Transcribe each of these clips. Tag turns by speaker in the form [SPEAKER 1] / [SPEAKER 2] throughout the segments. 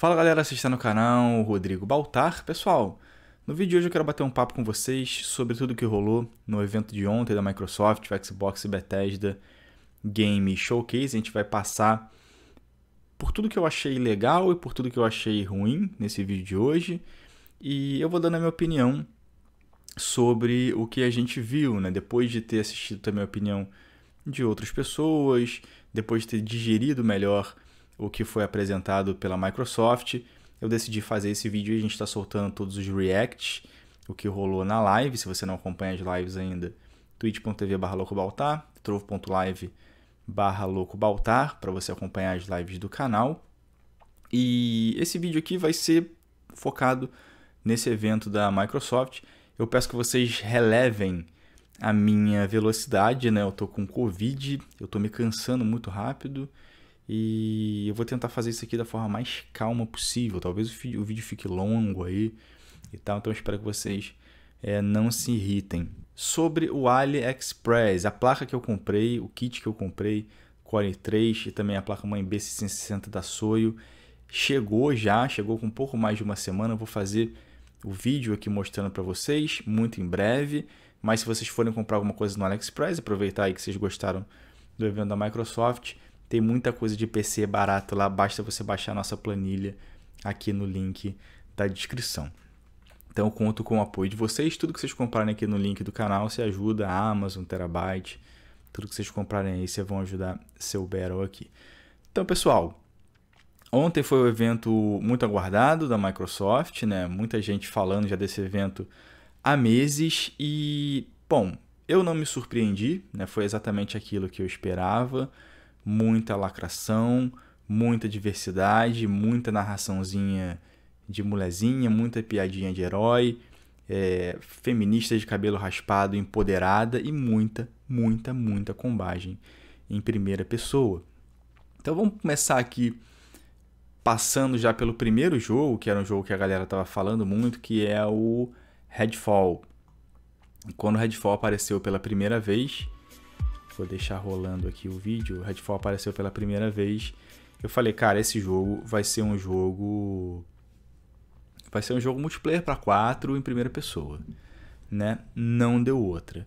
[SPEAKER 1] Fala galera, você no canal Rodrigo Baltar. Pessoal, no vídeo de hoje eu quero bater um papo com vocês sobre tudo que rolou no evento de ontem da Microsoft, Xbox e Bethesda Game Showcase. A gente vai passar por tudo que eu achei legal e por tudo que eu achei ruim nesse vídeo de hoje. E eu vou dando a minha opinião sobre o que a gente viu, né? Depois de ter assistido também a opinião de outras pessoas, depois de ter digerido melhor o que foi apresentado pela Microsoft. Eu decidi fazer esse vídeo e a gente está soltando todos os reacts, o que rolou na live. Se você não acompanha as lives ainda, twitch.tv barra loucobaltar, trovo.live barra loucobaltar, para você acompanhar as lives do canal. E esse vídeo aqui vai ser focado nesse evento da Microsoft. Eu peço que vocês relevem a minha velocidade, né? Eu tô com Covid, eu tô me cansando muito rápido. E eu vou tentar fazer isso aqui da forma mais calma possível. Talvez o vídeo fique longo aí e tal. Então eu espero que vocês é, não se irritem. Sobre o AliExpress, a placa que eu comprei, o kit que eu comprei, Core 3 e também a placa mãe B660 da Soyo, chegou já, chegou com um pouco mais de uma semana. Eu vou fazer o vídeo aqui mostrando para vocês muito em breve. Mas se vocês forem comprar alguma coisa no AliExpress, aproveitar aí que vocês gostaram do evento da Microsoft, tem muita coisa de PC barato lá, basta você baixar a nossa planilha aqui no link da descrição. Então conto com o apoio de vocês, tudo que vocês comprarem aqui no link do canal se ajuda, a Amazon, Terabyte, tudo que vocês comprarem aí, vocês vão ajudar seu Battle aqui. Então pessoal, Ontem foi o um evento muito aguardado da Microsoft, né? Muita gente falando já desse evento há meses e, bom, eu não me surpreendi, né? Foi exatamente aquilo que eu esperava muita lacração, muita diversidade, muita narraçãozinha de mulherzinha, muita piadinha de herói, é, feminista de cabelo raspado, empoderada e muita, muita, muita combagem em primeira pessoa. Então vamos começar aqui passando já pelo primeiro jogo, que era um jogo que a galera estava falando muito, que é o Redfall. Quando o Redfall apareceu pela primeira vez, deixar rolando aqui o vídeo, Redfall apareceu pela primeira vez. Eu falei, cara, esse jogo vai ser um jogo vai ser um jogo multiplayer para quatro em primeira pessoa, né? Não deu outra.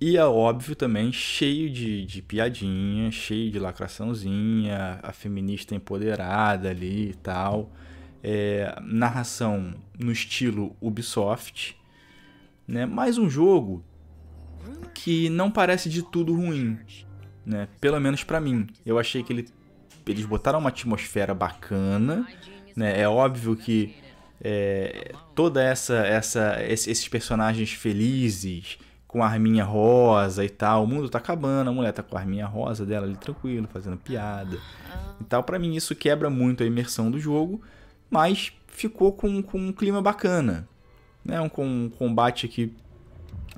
[SPEAKER 1] E é óbvio também, cheio de, de piadinha, cheio de lacraçãozinha, a feminista empoderada ali e tal. É, narração no estilo Ubisoft, né? Mais um jogo que não parece de tudo ruim, né? Pelo menos para mim. Eu achei que ele, eles botaram uma atmosfera bacana, né? É óbvio que é, toda essa, essa esses personagens felizes com a arminha rosa e tal, o mundo tá acabando, a mulher tá com a arminha rosa dela ali tranquilo, fazendo piada e tal. Para mim isso quebra muito a imersão do jogo, mas ficou com, com um clima bacana, né? Um, com um combate que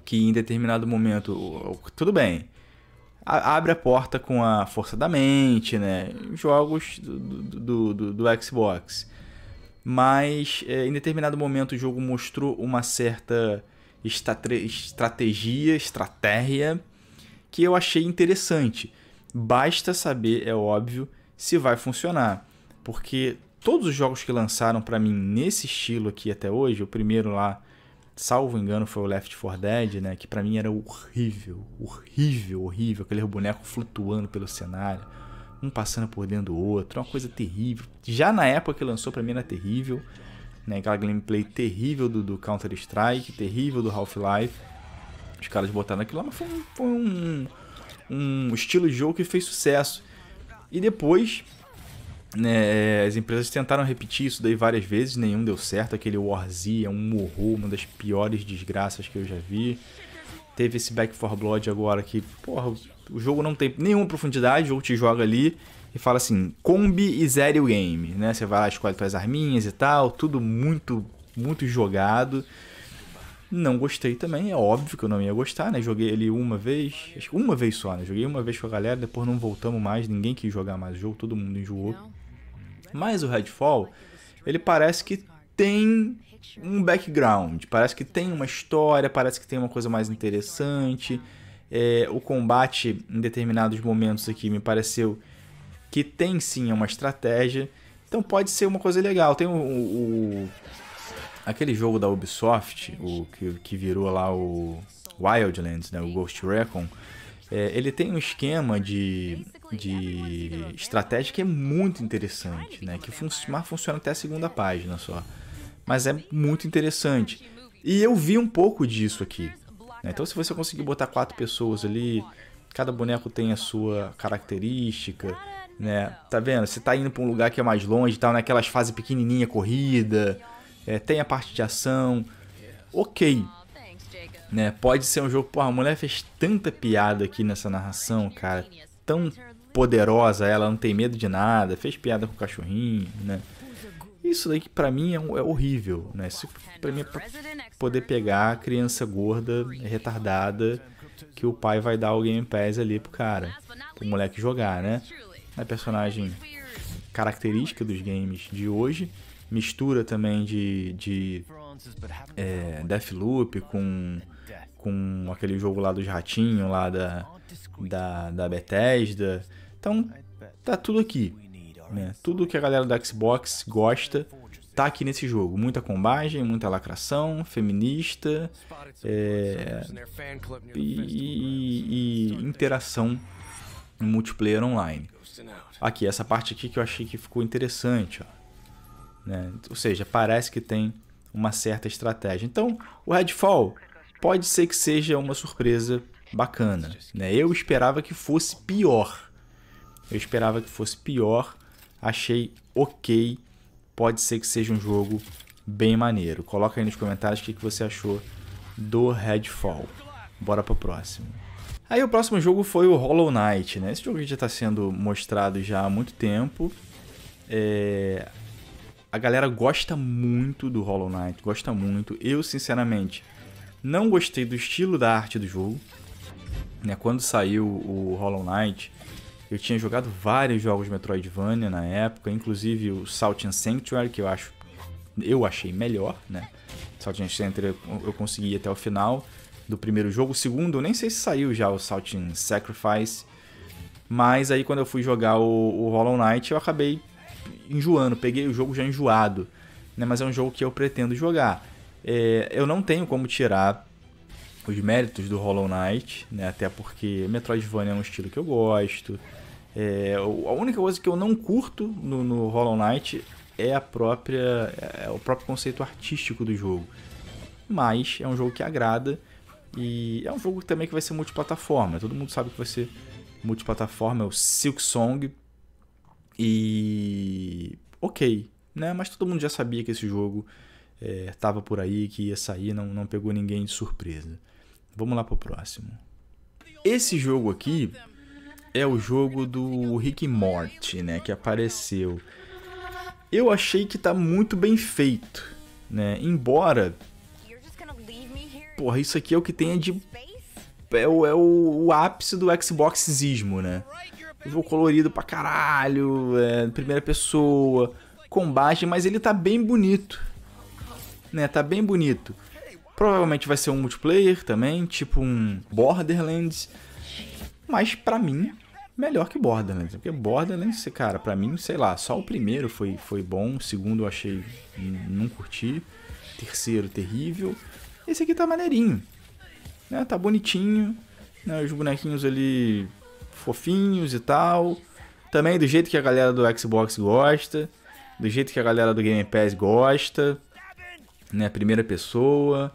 [SPEAKER 1] que em determinado momento, tudo bem, abre a porta com a força da mente, né? Jogos do, do, do, do Xbox. Mas é, em determinado momento o jogo mostrou uma certa estratégia, estratégia que eu achei interessante. Basta saber, é óbvio, se vai funcionar, porque todos os jogos que lançaram para mim nesse estilo aqui até hoje, o primeiro lá salvo engano, foi o Left 4 Dead, né? Que para mim era horrível, horrível, horrível. Aquele boneco flutuando pelo cenário, um passando por dentro do outro, uma coisa terrível. Já na época que lançou, para mim era terrível, né? Aquela gameplay terrível do, do Counter Strike, terrível do Half Life. Os caras botaram aquilo lá, mas foi, foi um, um estilo de jogo que fez sucesso. E depois né, é, as empresas tentaram repetir isso daí várias vezes, nenhum deu certo. Aquele Warzy é um horror, uma das piores desgraças que eu já vi. Teve esse Back 4 Blood agora que, porra, o jogo não tem nenhuma profundidade, o jogo te joga ali e fala assim, combi e zero game, né? Você vai lá, escolhe suas arminhas e tal, tudo muito, muito jogado. Não gostei também, é óbvio que eu não ia gostar, né? Joguei ele uma vez, acho que uma vez só, né? Joguei uma vez com a galera, depois não voltamos mais, ninguém quis jogar mais o jogo, todo mundo enjoou. Não. Mas o Redfall, ele parece que tem um background, parece que tem uma história, parece que tem uma coisa mais interessante. É, o combate em determinados momentos aqui me pareceu que tem sim uma estratégia. Então pode ser uma coisa legal. Tem o, o aquele jogo da Ubisoft, o que, que virou lá o Wildlands, né, o Ghost Recon é, ele tem um esquema de, de estratégia que é muito interessante, né? Que fun funciona até a segunda página só. Mas é muito interessante. E eu vi um pouco disso aqui. Né? Então se você conseguir botar quatro pessoas ali, cada boneco tem a sua característica, né? Tá vendo? Você tá indo para um lugar que é mais longe, tal, tá naquelas fases pequenininha, corrida, é, tem a parte de ação. Ok, né? Pode ser um jogo, porra, a mulher fez tanta piada aqui nessa narração, cara, tão poderosa, ela não tem medo de nada, fez piada com o cachorrinho, né? Isso daí que pra mim é, é horrível, né? Isso pra mim é pra poder pegar a criança gorda, retardada, que o pai vai dar o Game Pass ali pro cara, pro moleque jogar, né? É personagem característica dos games de hoje, mistura também de, de é, Deathloop com com aquele jogo lá dos ratinhos, lá da, da, da Bethesda. Então, tá tudo aqui. Né? Tudo que a galera da Xbox gosta tá aqui nesse jogo. Muita combagem, muita lacração, feminista é, e, e, interação em multiplayer online. Aqui, essa parte aqui que eu achei que ficou interessante. Ó, né? Ou seja, parece que tem uma certa estratégia. Então, o Redfall pode ser que seja uma surpresa bacana. Né? Eu esperava que fosse pior. Eu esperava que fosse pior. Achei ok. Pode ser que seja um jogo bem maneiro. Coloca aí nos comentários o que, que você achou do Redfall. Bora pro próximo. Aí o próximo jogo foi o Hollow Knight, né? Esse jogo já está sendo mostrado já há muito tempo. É... A galera gosta muito do Hollow Knight, gosta muito. Eu, sinceramente, não gostei do estilo da arte do jogo. Né? Quando saiu o Hollow Knight, eu tinha jogado vários jogos de Metroidvania na época, inclusive o Salt and Sanctuary, que eu acho eu achei melhor, né? Salt and Sanctuary eu consegui até o final do primeiro jogo. O segundo, eu nem sei se saiu já o Salt and Sacrifice. Mas aí quando eu fui jogar o, o Hollow Knight, eu acabei enjoando, peguei o jogo já enjoado. Né? Mas é um jogo que eu pretendo jogar. É, eu não tenho como tirar os méritos do Hollow Knight, né? Até porque Metroidvania é um estilo que eu gosto. É, a única coisa que eu não curto no, no Hollow Knight é a própria é, é o próprio conceito artístico do jogo. Mas é um jogo que agrada e é um jogo também que vai ser multiplataforma. Todo mundo sabe que vai ser multiplataforma, é o Silk Song. E OK, né? Mas todo mundo já sabia que esse jogo estava é, por aí, que ia sair, não, não pegou ninguém de surpresa. Vamos lá para o próximo. Esse jogo aqui é o jogo do Rick Morty, né, que apareceu. Eu achei que tá muito bem feito, né? Embora Porra, isso aqui é o que tem de é o, é o, o ápice do Xboxismo, né? Jogo vou colorido pra caralho, é, primeira pessoa, combate, mas ele tá bem bonito né? Tá bem bonito. Provavelmente vai ser um multiplayer também, tipo um Borderlands. Mas para mim, melhor que Borderlands. Porque Borderlands, cara, para mim, sei lá, só o primeiro foi, foi bom, o segundo eu achei não curti, terceiro terrível. Esse aqui tá maneirinho. Né? Tá bonitinho, né? Os bonequinhos ali fofinhos e tal. Também do jeito que a galera do Xbox gosta, do jeito que a galera do Game Pass gosta né? Primeira pessoa,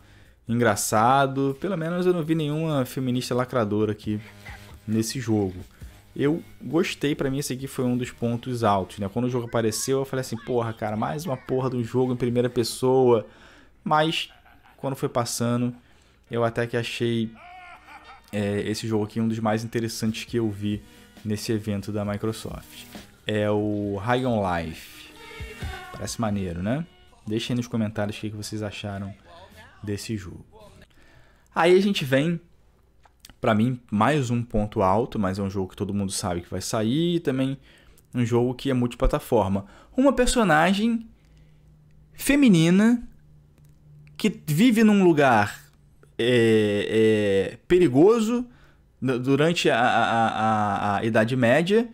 [SPEAKER 1] engraçado. Pelo menos eu não vi nenhuma feminista lacradora aqui nesse jogo. Eu gostei, para mim esse aqui foi um dos pontos altos, né? Quando o jogo apareceu, eu falei assim, porra, cara, mais uma porra de um jogo em primeira pessoa. Mas quando foi passando, eu até que achei é, esse jogo aqui um dos mais interessantes que eu vi nesse evento da Microsoft. É o High on Life. Parece maneiro, né? Deixem nos comentários o que vocês acharam desse jogo. Aí a gente vem, para mim, mais um ponto alto, mas é um jogo que todo mundo sabe que vai sair e também um jogo que é multiplataforma. Uma personagem feminina que vive num lugar é, é, perigoso durante a, a, a, a Idade Média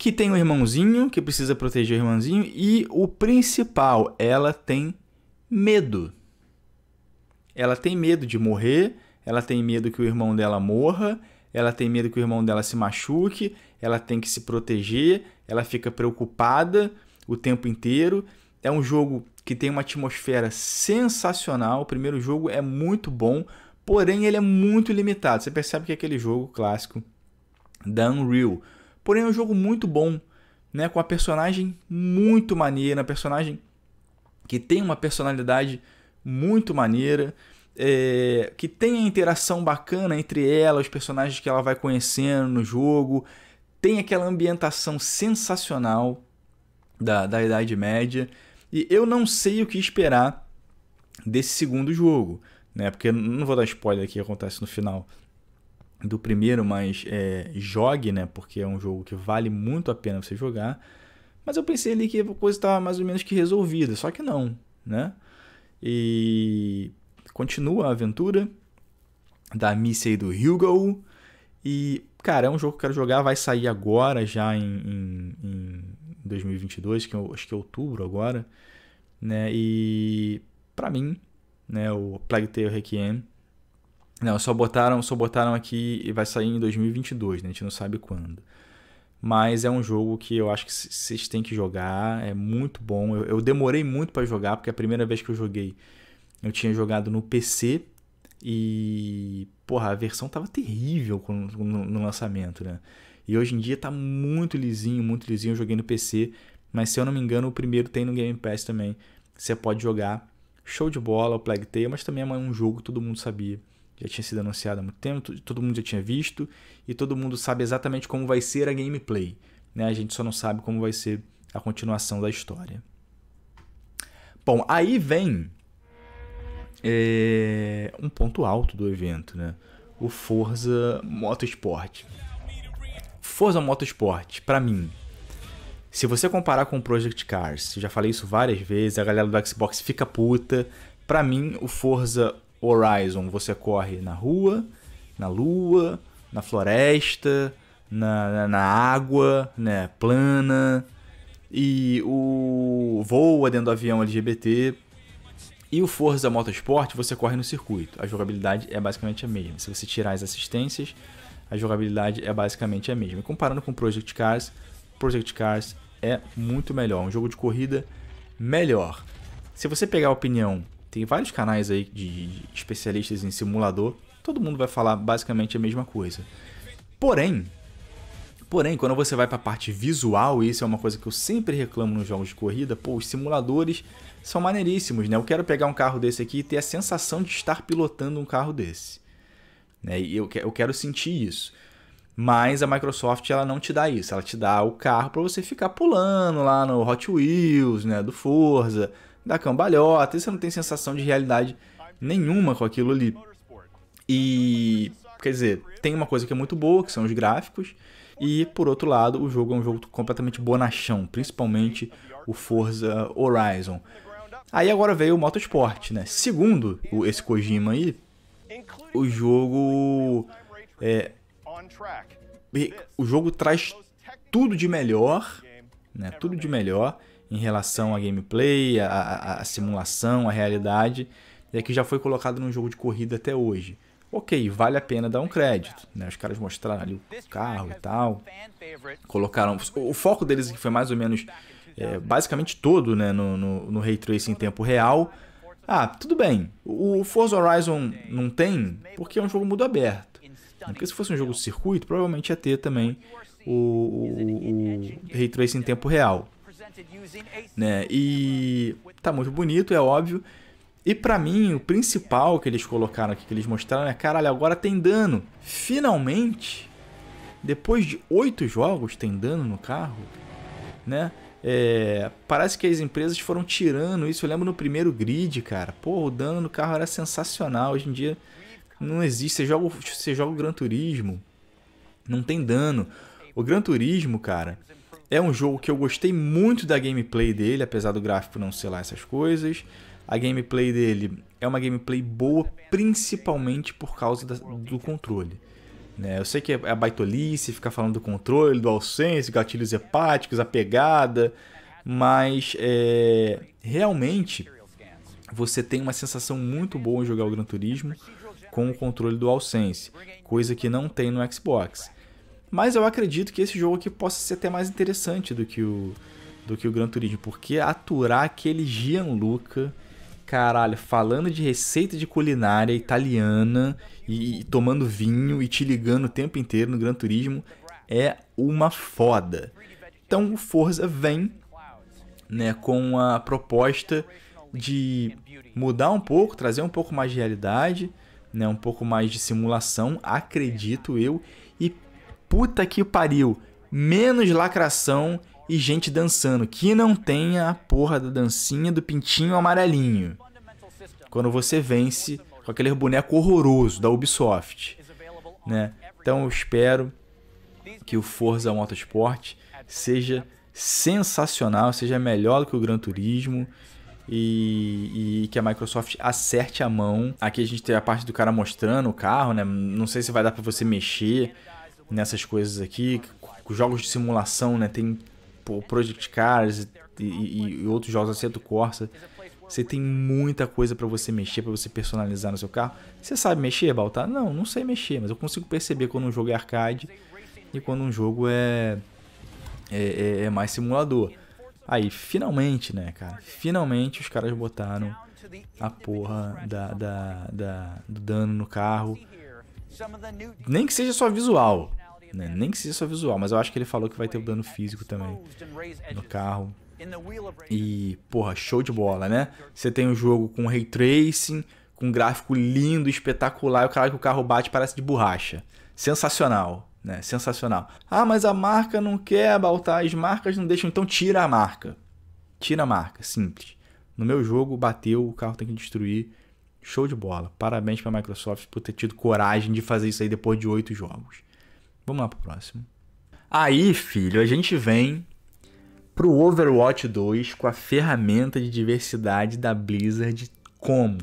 [SPEAKER 1] que tem um irmãozinho que precisa proteger o irmãozinho e o principal, ela tem medo. Ela tem medo de morrer, ela tem medo que o irmão dela morra, ela tem medo que o irmão dela se machuque, ela tem que se proteger, ela fica preocupada o tempo inteiro. É um jogo que tem uma atmosfera sensacional. O primeiro jogo é muito bom, porém ele é muito limitado. Você percebe que é aquele jogo clássico da Unreal Porém, é um jogo muito bom, né? Com a personagem muito maneira, personagem que tem uma personalidade muito maneira, é, que tem a interação bacana entre ela, os personagens que ela vai conhecendo no jogo, tem aquela ambientação sensacional da, da Idade Média. E eu não sei o que esperar desse segundo jogo, né? Porque não vou dar spoiler aqui que acontece no final do primeiro, mas é, jogue, né? Porque é um jogo que vale muito a pena você jogar. Mas eu pensei ali que a coisa estava mais ou menos que resolvida, só que não, né? E continua a aventura da Missy e do Hugo. E, cara, é um jogo que eu quero jogar, vai sair agora já em, em, em 2022, que eu, acho que é outubro agora, né? E para mim, né, o Plague Tale Requiem não, só botaram, só botaram aqui e vai sair em 2022, né? A gente não sabe quando. Mas é um jogo que eu acho que vocês têm que jogar, é muito bom. Eu, eu demorei muito para jogar, porque a primeira vez que eu joguei, eu tinha jogado no PC e, porra, a versão tava terrível no, no, no lançamento, né? E hoje em dia tá muito lisinho, muito lisinho. Eu joguei no PC, mas se eu não me engano, o primeiro tem no Game Pass também. Você pode jogar. Show de bola, o Plague Tale, mas também é um jogo que todo mundo sabia já tinha sido anunciado há muito tempo, todo mundo já tinha visto e todo mundo sabe exatamente como vai ser a gameplay. Né? A gente só não sabe como vai ser a continuação da história. Bom, aí vem é, um ponto alto do evento, né? O Forza Motorsport. Forza Motorsport, para mim, se você comparar com o Project Cars, já falei isso várias vezes, a galera do Xbox fica puta. Para mim, o Forza Horizon você corre na rua, na lua, na floresta, na, na, água, né, plana. E o voa dentro do avião LGBT. E o Forza Motorsport você corre no circuito. A jogabilidade é basicamente a mesma. Se você tirar as assistências, a jogabilidade é basicamente a mesma. E comparando com Project Cars, Project Cars é muito melhor, um jogo de corrida melhor. Se você pegar a opinião tem vários canais aí de especialistas em simulador. Todo mundo vai falar basicamente a mesma coisa. Porém, porém, quando você vai para a parte visual, e isso é uma coisa que eu sempre reclamo nos jogos de corrida, pô, os simuladores são maneiríssimos, né? Eu quero pegar um carro desse aqui e ter a sensação de estar pilotando um carro desse. Né? E eu, eu quero sentir isso. Mas a Microsoft ela não te dá isso, ela te dá o carro para você ficar pulando lá no Hot Wheels, né, do Forza, da cambalhota, e você não tem sensação de realidade nenhuma com aquilo ali. E, quer dizer, tem uma coisa que é muito boa, que são os gráficos, e por outro lado, o jogo é um jogo completamente bonachão, principalmente o Forza Horizon. Aí agora veio o Motorsport, né? Segundo esse Kojima aí, o jogo é, o jogo traz tudo de melhor, né? Tudo de melhor em relação à gameplay, à simulação, à realidade, é que já foi colocado num jogo de corrida até hoje. Ok, vale a pena dar um crédito, né? Os caras mostraram ali o carro e tal, colocaram... O foco deles foi mais ou menos, é, basicamente todo, né, no, no, no Ray Tracing em tempo real. Ah, tudo bem, o Forza Horizon não tem porque é um jogo mundo aberto. Porque se fosse um jogo circuito, provavelmente ia ter também o, o, o Ray Tracing em tempo real né? E tá muito bonito, é óbvio. E para mim, o principal que eles colocaram aqui, que eles mostraram é, caralho, agora tem dano. Finalmente, depois de oito jogos tem dano no carro, né? É, parece que as empresas foram tirando isso. Eu lembro no primeiro grid, cara. Pô, o dano no carro era sensacional. Hoje em dia não existe. Você joga, você joga o Gran Turismo, não tem dano. O Gran Turismo, cara, é um jogo que eu gostei muito da gameplay dele, apesar do gráfico não ser lá essas coisas. A gameplay dele é uma gameplay boa, principalmente por causa da, do controle. Né? Eu sei que é, é a baitolice ficar falando do controle, do AllSense, gatilhos hepáticos, a pegada, mas é, realmente você tem uma sensação muito boa em jogar o Gran Turismo com o controle do AllSense, coisa que não tem no Xbox. Mas eu acredito que esse jogo aqui possa ser até mais interessante do que o, do que o Gran Turismo, porque aturar aquele Gianluca, caralho, falando de receita de culinária italiana e, e tomando vinho e te ligando o tempo inteiro no Gran Turismo é uma foda. Então o Forza vem né, com a proposta de mudar um pouco, trazer um pouco mais de realidade, né, um pouco mais de simulação, acredito eu, puta que pariu, menos lacração e gente dançando, que não tenha a porra da dancinha do pintinho amarelinho. Quando você vence com aquele boneco horroroso da Ubisoft, né? Então eu espero que o Forza Motorsport seja sensacional, seja melhor do que o Gran Turismo e, e, que a Microsoft acerte a mão. Aqui a gente tem a parte do cara mostrando o carro, né? Não sei se vai dar para você mexer, nessas coisas aqui. Jogos de simulação, né? Tem o Project Cars e, e, e outros jogos, acerto Corsa. Você tem muita coisa para você mexer, para você personalizar no seu carro. Você sabe mexer, Baltar? Não, não sei mexer, mas eu consigo perceber quando um jogo é arcade e quando um jogo é, é, é, é mais simulador. Aí, finalmente, né, cara? Finalmente os caras botaram a porra da, da, da do dano no carro. Nem que seja só visual, né? Nem que seja só visual, mas eu acho que ele falou que vai ter o dano físico também no carro. E, porra, show de bola, né? Você tem um jogo com ray tracing, com um gráfico lindo, espetacular, e o cara que o carro bate parece de borracha. Sensacional, né? Sensacional. Ah, mas a marca não quer, abaltar as marcas não deixam, então tira a marca. Tira a marca, simples. No meu jogo, bateu, o carro tem que destruir. Show de bola. Parabéns para a Microsoft por ter tido coragem de fazer isso aí depois de oito jogos. Vamos lá pro próximo. Aí, filho, a gente vem pro Overwatch 2 com a ferramenta de diversidade da Blizzard como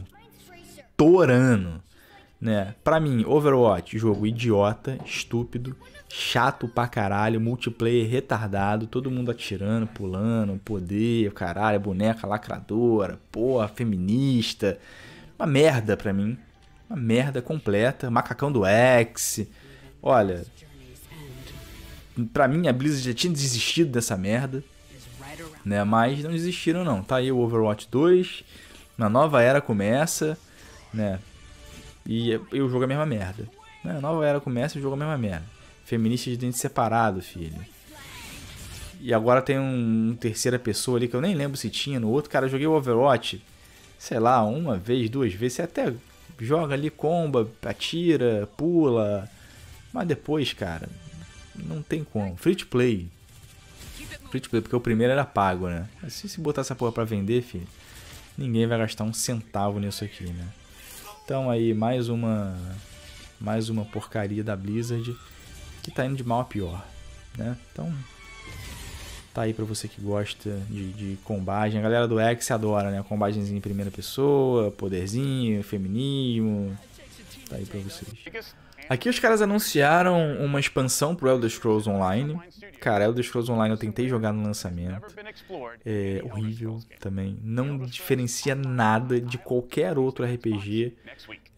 [SPEAKER 1] Torano, né? Para mim, Overwatch, jogo idiota, estúpido, chato pra caralho, multiplayer retardado, todo mundo atirando, pulando, poder, caralho, boneca lacradora, porra, feminista. Uma merda pra mim. Uma merda completa, macacão do X. Olha, para mim a Blizzard já tinha desistido dessa merda, né? Mas não desistiram não. Tá aí o Overwatch 2, uma nova era começa, né? E, e o jogo é a mesma merda. Né? A nova era começa e o jogo é a mesma merda. Feminista de dente separado, filho. E agora tem um, um, terceira pessoa ali que eu nem lembro se tinha no outro. Cara, eu joguei o Overwatch, sei lá, uma vez, duas vezes. Você até joga ali, comba, atira, pula. Mas depois, cara, não tem como. Free to play. Free to play, porque o primeiro era pago, né? Se se botar essa porra pra vender, filho, ninguém vai gastar um centavo nisso aqui, né? Então aí, mais uma. Mais uma porcaria da Blizzard que tá indo de mal a pior, né? Então, tá aí para você que gosta de, de combagem. A galera do X adora, né? Combagens em primeira pessoa, poderzinho, feminismo. Tá aí pra vocês. Aqui os caras anunciaram uma expansão pro Elder Scrolls Online. Cara, Elder Scrolls Online eu tentei jogar no lançamento. É horrível também. Não diferencia nada de qualquer outro RPG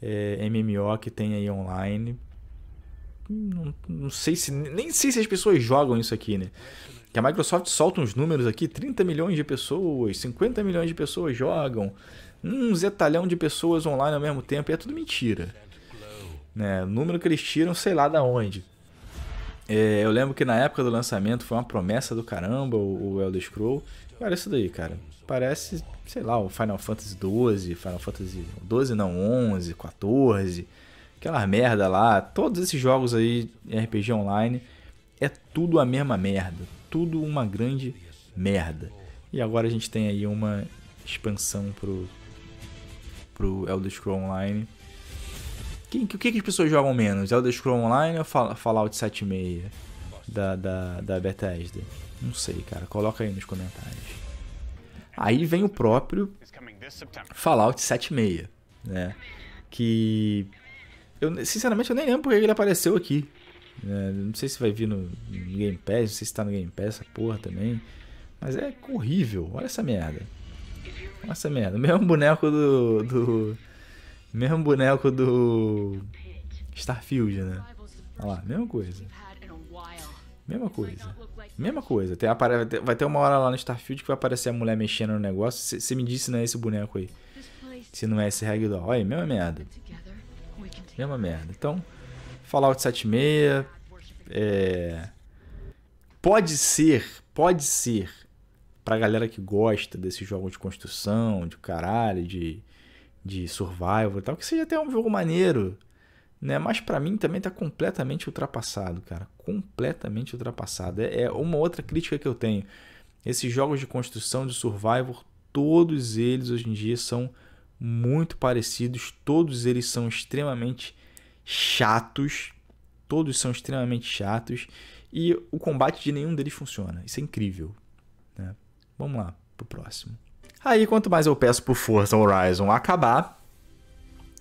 [SPEAKER 1] é, MMO que tem aí online. Não, não, sei se. Nem sei se as pessoas jogam isso aqui, né? Que a Microsoft solta uns números aqui: 30 milhões de pessoas, 50 milhões de pessoas jogam, um zetalhão de pessoas online ao mesmo tempo. E é tudo mentira. Né? O número que eles tiram, sei lá da onde. É, eu lembro que na época do lançamento foi uma promessa do caramba o, o Elder Scroll. Olha isso daí, cara. Parece, sei lá, o Final Fantasy XII, Final Fantasy XII não, 11, 14, aquela merda lá. Todos esses jogos aí, RPG online, é tudo a mesma merda. Tudo uma grande merda. E agora a gente tem aí uma expansão pro, pro Elder Scroll Online quem, o que, que as pessoas jogam menos? The Scroll Online ou Fallout 76 da, da, da Bethesda? Não sei, cara. Coloca aí nos comentários. Aí vem o próprio Fallout 76, né? Que eu sinceramente eu nem lembro porque ele apareceu aqui. Né? Não sei se vai vir no Game Pass, não sei se tá no Game Pass essa porra também. Mas é horrível, olha essa merda. Olha essa merda. O mesmo boneco do, do mesmo boneco do Starfield, né? Olha lá, mesma coisa. Mesma coisa. Mesma coisa. Tem, vai ter uma hora lá no Starfield que vai aparecer a mulher mexendo no negócio. Você me disse, é esse boneco aí. Se não é esse ragdoll. Olha aí, mesma merda. Mesma merda. Então, Fallout 76. É... Pode ser, pode ser, pra galera que gosta desses jogos de construção, de caralho, de de survival e tal, que seja até um jogo maneiro, né? Mas para mim também tá completamente ultrapassado, cara, completamente ultrapassado. É, é uma outra crítica que eu tenho. Esses jogos de construção de survival, todos eles hoje em dia são muito parecidos, todos eles são extremamente chatos, todos são extremamente chatos e o combate de nenhum deles funciona. Isso é incrível. Né? Vamos lá pro próximo. Aí, quanto mais eu peço pro Forza Horizon acabar,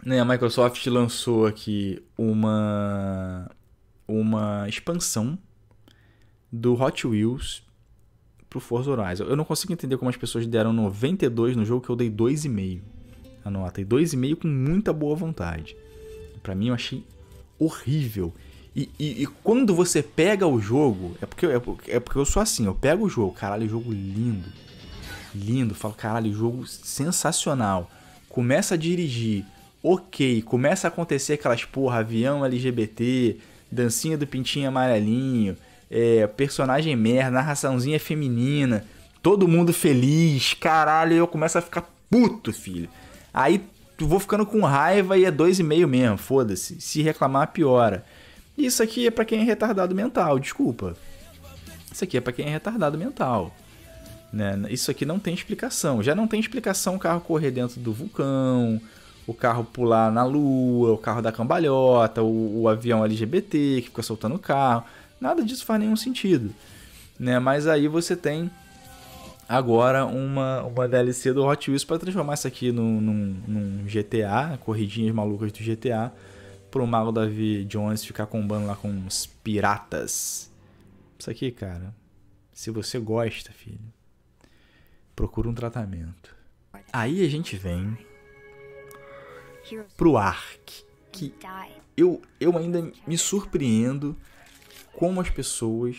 [SPEAKER 1] né, a Microsoft lançou aqui uma, uma expansão do Hot Wheels pro Forza Horizon. Eu não consigo entender como as pessoas deram 92 no jogo que eu dei 2,5. Anota, e 2,5 com muita boa vontade. Para mim eu achei horrível. E, e, e, quando você pega o jogo, é porque, é, porque é eu sou assim, eu pego o jogo, caralho, jogo lindo lindo, falo, caralho, jogo sensacional. Começa a dirigir, ok, começa a acontecer aquelas porra, avião LGBT, dancinha do pintinho amarelinho, é, personagem merda, narraçãozinha feminina, todo mundo feliz, caralho, eu começo a ficar puto, filho. Aí vou ficando com raiva e é dois e meio mesmo, foda-se. Se reclamar, piora. Isso aqui é para quem é retardado mental, desculpa. Isso aqui é para quem é retardado mental. Né? Isso aqui não tem explicação. Já não tem explicação o carro correr dentro do vulcão, o carro pular na lua, o carro da cambalhota, o, o avião LGBT que fica soltando o carro. Nada disso faz nenhum sentido. Né? Mas aí você tem agora uma, uma DLC do Hot Wheels para transformar isso aqui num, num, num, GTA, corridinhas malucas do GTA, pro Mago Davi Jones ficar combando lá com os piratas. Isso aqui, cara, se você gosta, filho, procura um tratamento. Aí a gente vem pro Ark, que eu, eu ainda me surpreendo como as pessoas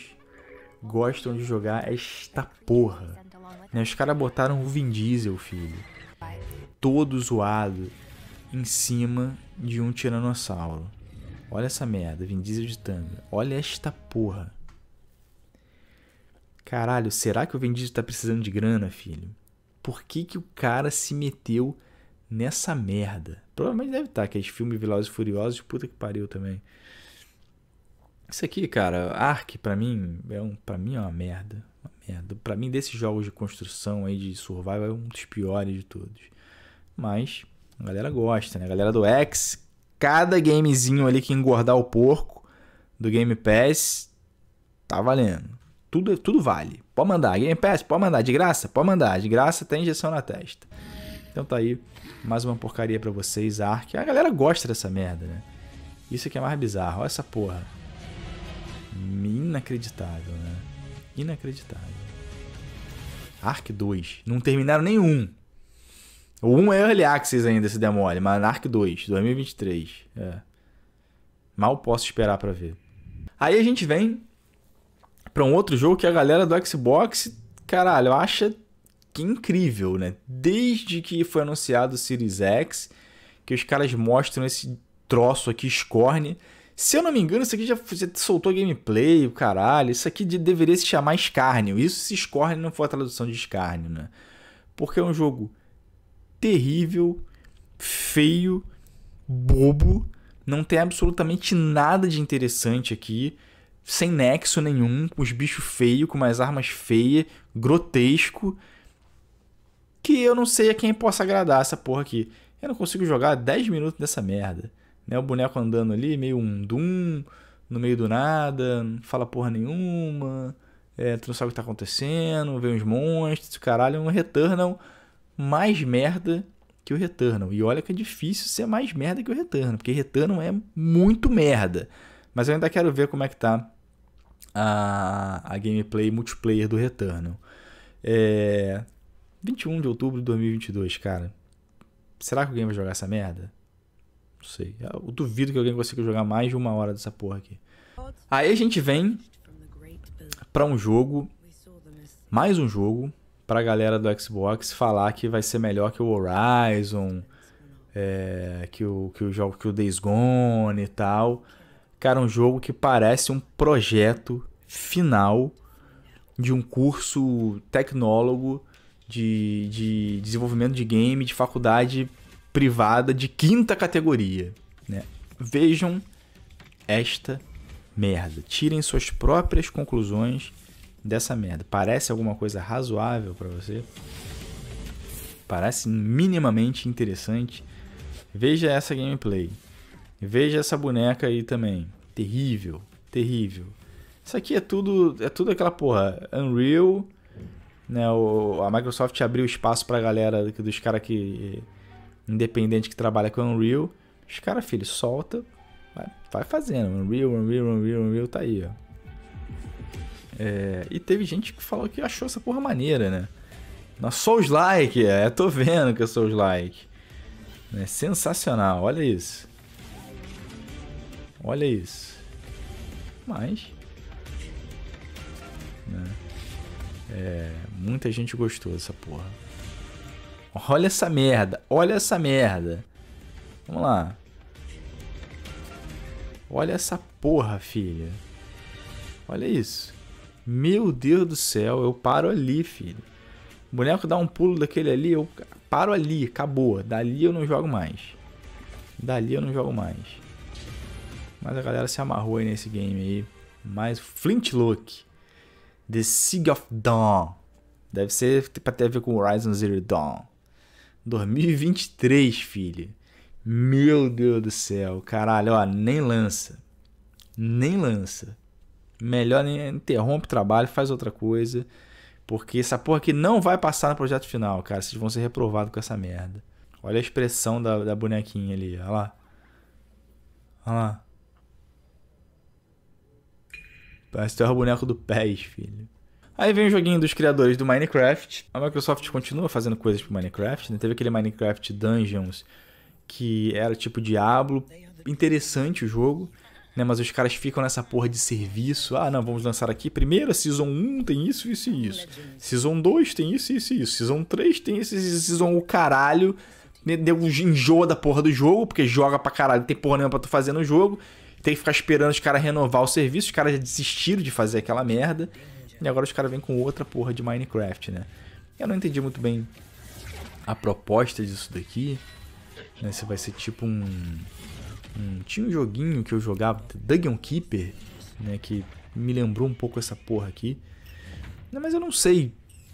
[SPEAKER 1] gostam de jogar esta porra. Né? Os caras botaram o Vin Diesel, filho, todo zoado, em cima de um tiranossauro. Olha essa merda, Vin Diesel de tanga. Olha esta porra. Caralho, será que o vendido tá precisando de grana, filho? Por que, que o cara se meteu nessa merda? Provavelmente deve estar, tá, que é filme Velozes e Furiosos, puta que pariu também. Isso aqui, cara, Ark para mim é um, para mim é uma merda, uma merda. Para mim desses jogos de construção aí de survival é um dos piores de todos. Mas a galera gosta, né? A galera do X, cada gamezinho ali que engordar o porco do Game Pass tá valendo. Tudo, tudo vale. Pode mandar. Game Pass, pode mandar. De graça? Pode mandar. De graça tem injeção na testa. Então tá aí mais uma porcaria para vocês, Ark. A galera gosta dessa merda, né? Isso aqui é mais bizarro. Olha essa porra. Inacreditável, né? Inacreditável. Ark 2. Não terminaram nenhum. O 1 é Early Access ainda, se demole, mas Ark 2, 2023. É. Mal posso esperar para ver. Aí a gente vem para um outro jogo que a galera do Xbox, caralho, acha que incrível, né? Desde que foi anunciado o Series X, que os caras mostram esse troço aqui, Scorne. Se eu não me engano, isso aqui já, soltou gameplay, caralho. Isso aqui de, deveria se chamar Escárnio. Isso se Scorne não for a tradução de Escárnio, né? Porque é um jogo terrível, feio, bobo. Não tem absolutamente nada de interessante aqui sem nexo nenhum, com os bichos feios, com umas armas feias, grotesco, que eu não sei a quem possa agradar essa porra aqui. Eu não consigo jogar 10 minutos dessa merda. Né? O boneco andando ali, meio um Doom, no meio do nada, não fala porra nenhuma, é, tu não sabe o que tá acontecendo, vê uns monstros, caralho, um Returnal mais merda que o Returnal. E olha que é difícil ser mais merda que o Returnal, porque Returnal é muito merda. Mas eu ainda quero ver como é que tá a, a gameplay multiplayer do Returnal. É, 21 de outubro de 2022, cara. Será que alguém vai jogar essa merda? Não sei. Eu duvido que alguém consiga jogar mais de uma hora dessa porra aqui. Aí a gente vem para um jogo, mais um jogo, pra galera do Xbox falar que vai ser melhor que o Horizon, é, que, o, que, o jogo, que o Days Gone e tal. Cara, um jogo que parece um projeto final de um curso tecnólogo de, de desenvolvimento de game de faculdade privada de quinta categoria. Né? Vejam esta merda. Tirem suas próprias conclusões dessa merda. Parece alguma coisa razoável para você? Parece minimamente interessante? Veja essa gameplay. Veja essa boneca aí também. Terrível, terrível. Isso aqui é tudo, é tudo aquela porra Unreal, né? O, a Microsoft abriu espaço pra galera dos caras que independente que trabalha com Unreal. Os caras, filho, solta, vai, vai fazendo. Unreal, Unreal, Unreal, Unreal tá aí, ó. É, e teve gente que falou que achou essa porra maneira, né? Na Souls Like, é, tô vendo que é Souls Like. É sensacional, olha isso. Olha isso. Mas. Né? É, muita gente gostou dessa porra. Olha essa merda. Olha essa merda. Vamos lá. Olha essa porra, filha. Olha isso. Meu Deus do céu, eu paro ali, filho. O boneco dá um pulo daquele ali, eu paro ali, acabou. Dali eu não jogo mais. Dali eu não jogo mais. Mas a galera se amarrou aí nesse game aí. Mas Flintlock. The Sea of Dawn. Deve ser pra ter a ver com Horizon Zero Dawn. 2023, filho. Meu Deus do céu. Caralho, ó, nem lança. Nem lança. Melhor nem interrompe o trabalho, faz outra coisa. Porque essa porra aqui não vai passar no projeto final, cara. Vocês vão ser reprovados com essa merda. Olha a expressão da, da bonequinha ali, olha lá. Olha lá. Parece que tu é o boneco do PES, filho. Aí vem o joguinho dos criadores do Minecraft. A Microsoft continua fazendo coisas pro Minecraft, né? Teve aquele Minecraft Dungeons, que era tipo Diablo. Interessante o jogo, né? Mas os caras ficam nessa porra de serviço. Ah, não, vamos lançar aqui. Primeiro, a Season 1 tem isso, isso e isso. Season 2 tem isso, isso e isso. Season 3 tem isso, isso Season o caralho. Nego né? enjoa da porra do jogo, porque joga pra caralho, tem porra nenhuma pra tu fazer no jogo tem que ficar esperando os caras renovar o serviço, os caras já desistiram de fazer aquela merda. E agora os caras vêm com outra porra de Minecraft, né? Eu não entendi muito bem a proposta disso daqui. Né? Se vai ser tipo um, um, Tinha um joguinho que eu jogava, Dungeon Keeper, né? Que me lembrou um pouco essa porra aqui. Né? Mas eu não sei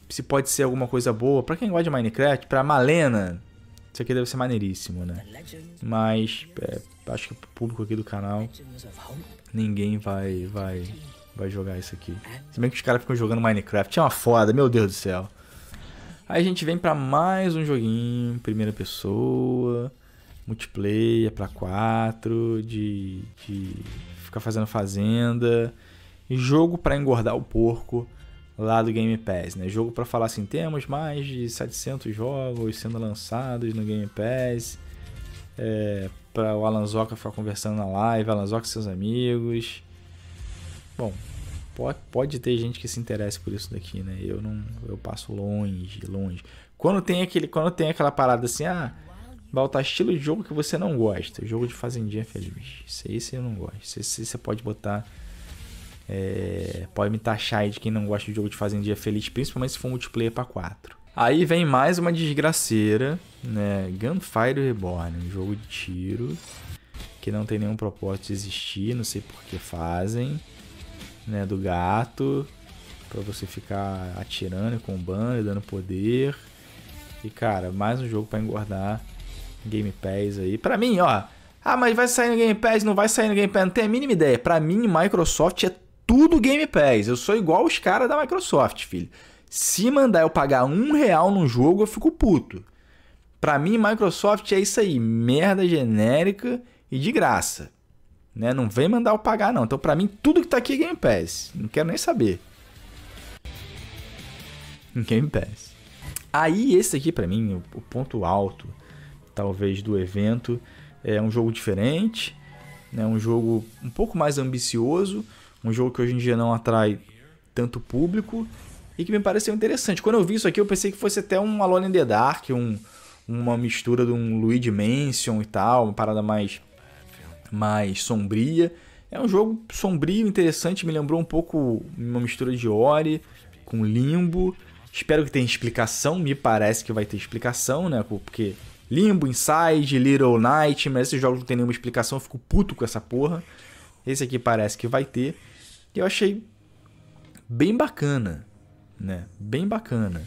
[SPEAKER 1] se pode ser alguma coisa boa. Pra quem gosta de Minecraft, pra Malena, isso aqui deve ser maneiríssimo, né? Mas é, acho que o público aqui do canal ninguém vai vai vai jogar isso aqui. Se bem que os caras ficam jogando Minecraft, é uma foda, meu Deus do céu. Aí a gente vem para mais um joguinho, primeira pessoa, multiplayer para quatro, de, de ficar fazendo fazenda, jogo para engordar o porco lá do Game Pass, né? Jogo para falar assim, temos mais de 700 jogos sendo lançados no Game Pass, é, para o Alanzoca ficar conversando na live, Alanzoca e seus amigos. Bom, pode, pode ter gente que se interesse por isso daqui, né? Eu não, eu passo longe, longe. Quando tem aquele, quando tem aquela parada assim, ah, Baltar estilo de jogo que você não gosta, jogo de fazendinha feliz. Isso aí você não gosta. Isso aí você pode botar é, pode me taxar aí de quem não gosta de jogo de fazendia feliz, principalmente se for multiplayer para 4. Aí vem mais uma desgraceira, né? Gunfire Reborn, um jogo de tiro que não tem nenhum propósito de existir, não sei por que fazem, né? Do gato, para você ficar atirando e combando e dando poder. E cara, mais um jogo para engordar Game Pass aí. Para mim, ó, ah, mas vai sair no Game Pass, não vai sair no Game Pass, não tem a mínima ideia. Para mim, Microsoft é tudo Game Pass. Eu sou igual os caras da Microsoft, filho. Se mandar eu pagar um real num jogo, eu fico puto. Pra mim, Microsoft é isso aí, merda genérica e de graça. Né? Não vem mandar eu pagar, não. Então, pra mim, tudo que tá aqui é Game Pass. Não quero nem saber. Game Pass. Aí, esse aqui, pra mim, o ponto alto, talvez, do evento. É um jogo diferente, né? um jogo um pouco mais ambicioso um jogo que hoje em dia não atrai tanto público e que me pareceu interessante. Quando eu vi isso aqui, eu pensei que fosse até um Alone in the Dark, um, uma mistura de um Luigi Mansion e tal, uma parada mais, mais sombria. É um jogo sombrio, interessante, me lembrou um pouco uma mistura de Ori com Limbo. Espero que tenha explicação, me parece que vai ter explicação, né? Porque Limbo, Inside, Little mas esses jogos não tem nenhuma explicação, eu fico puto com essa porra. Esse aqui parece que vai ter. E eu achei bem bacana, né? Bem bacana.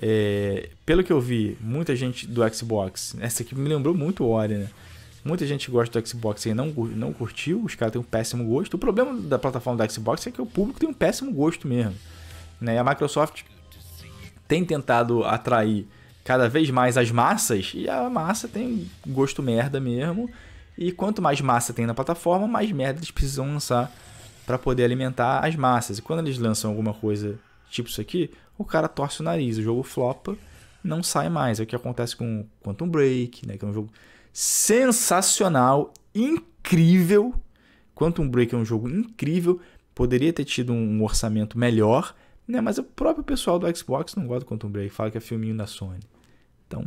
[SPEAKER 1] É, pelo que eu vi, muita gente do Xbox, essa aqui me lembrou muito o Ori, né? Muita gente gosta do Xbox e não, não curtiu, os caras têm um péssimo gosto. O problema da plataforma do Xbox é que o público tem um péssimo gosto mesmo. Né? E a Microsoft tem tentado atrair cada vez mais as massas e a massa tem gosto merda mesmo. E quanto mais massa tem na plataforma, mais merda eles precisam lançar para poder alimentar as massas. E quando eles lançam alguma coisa tipo isso aqui, o cara torce o nariz, o jogo flopa, não sai mais. É o que acontece com Quantum Break, né, que é um jogo sensacional, incrível. Quantum Break é um jogo incrível, poderia ter tido um orçamento melhor, né, mas o próprio pessoal do Xbox não gosta do Quantum Break, fala que é filminho da Sony. Então,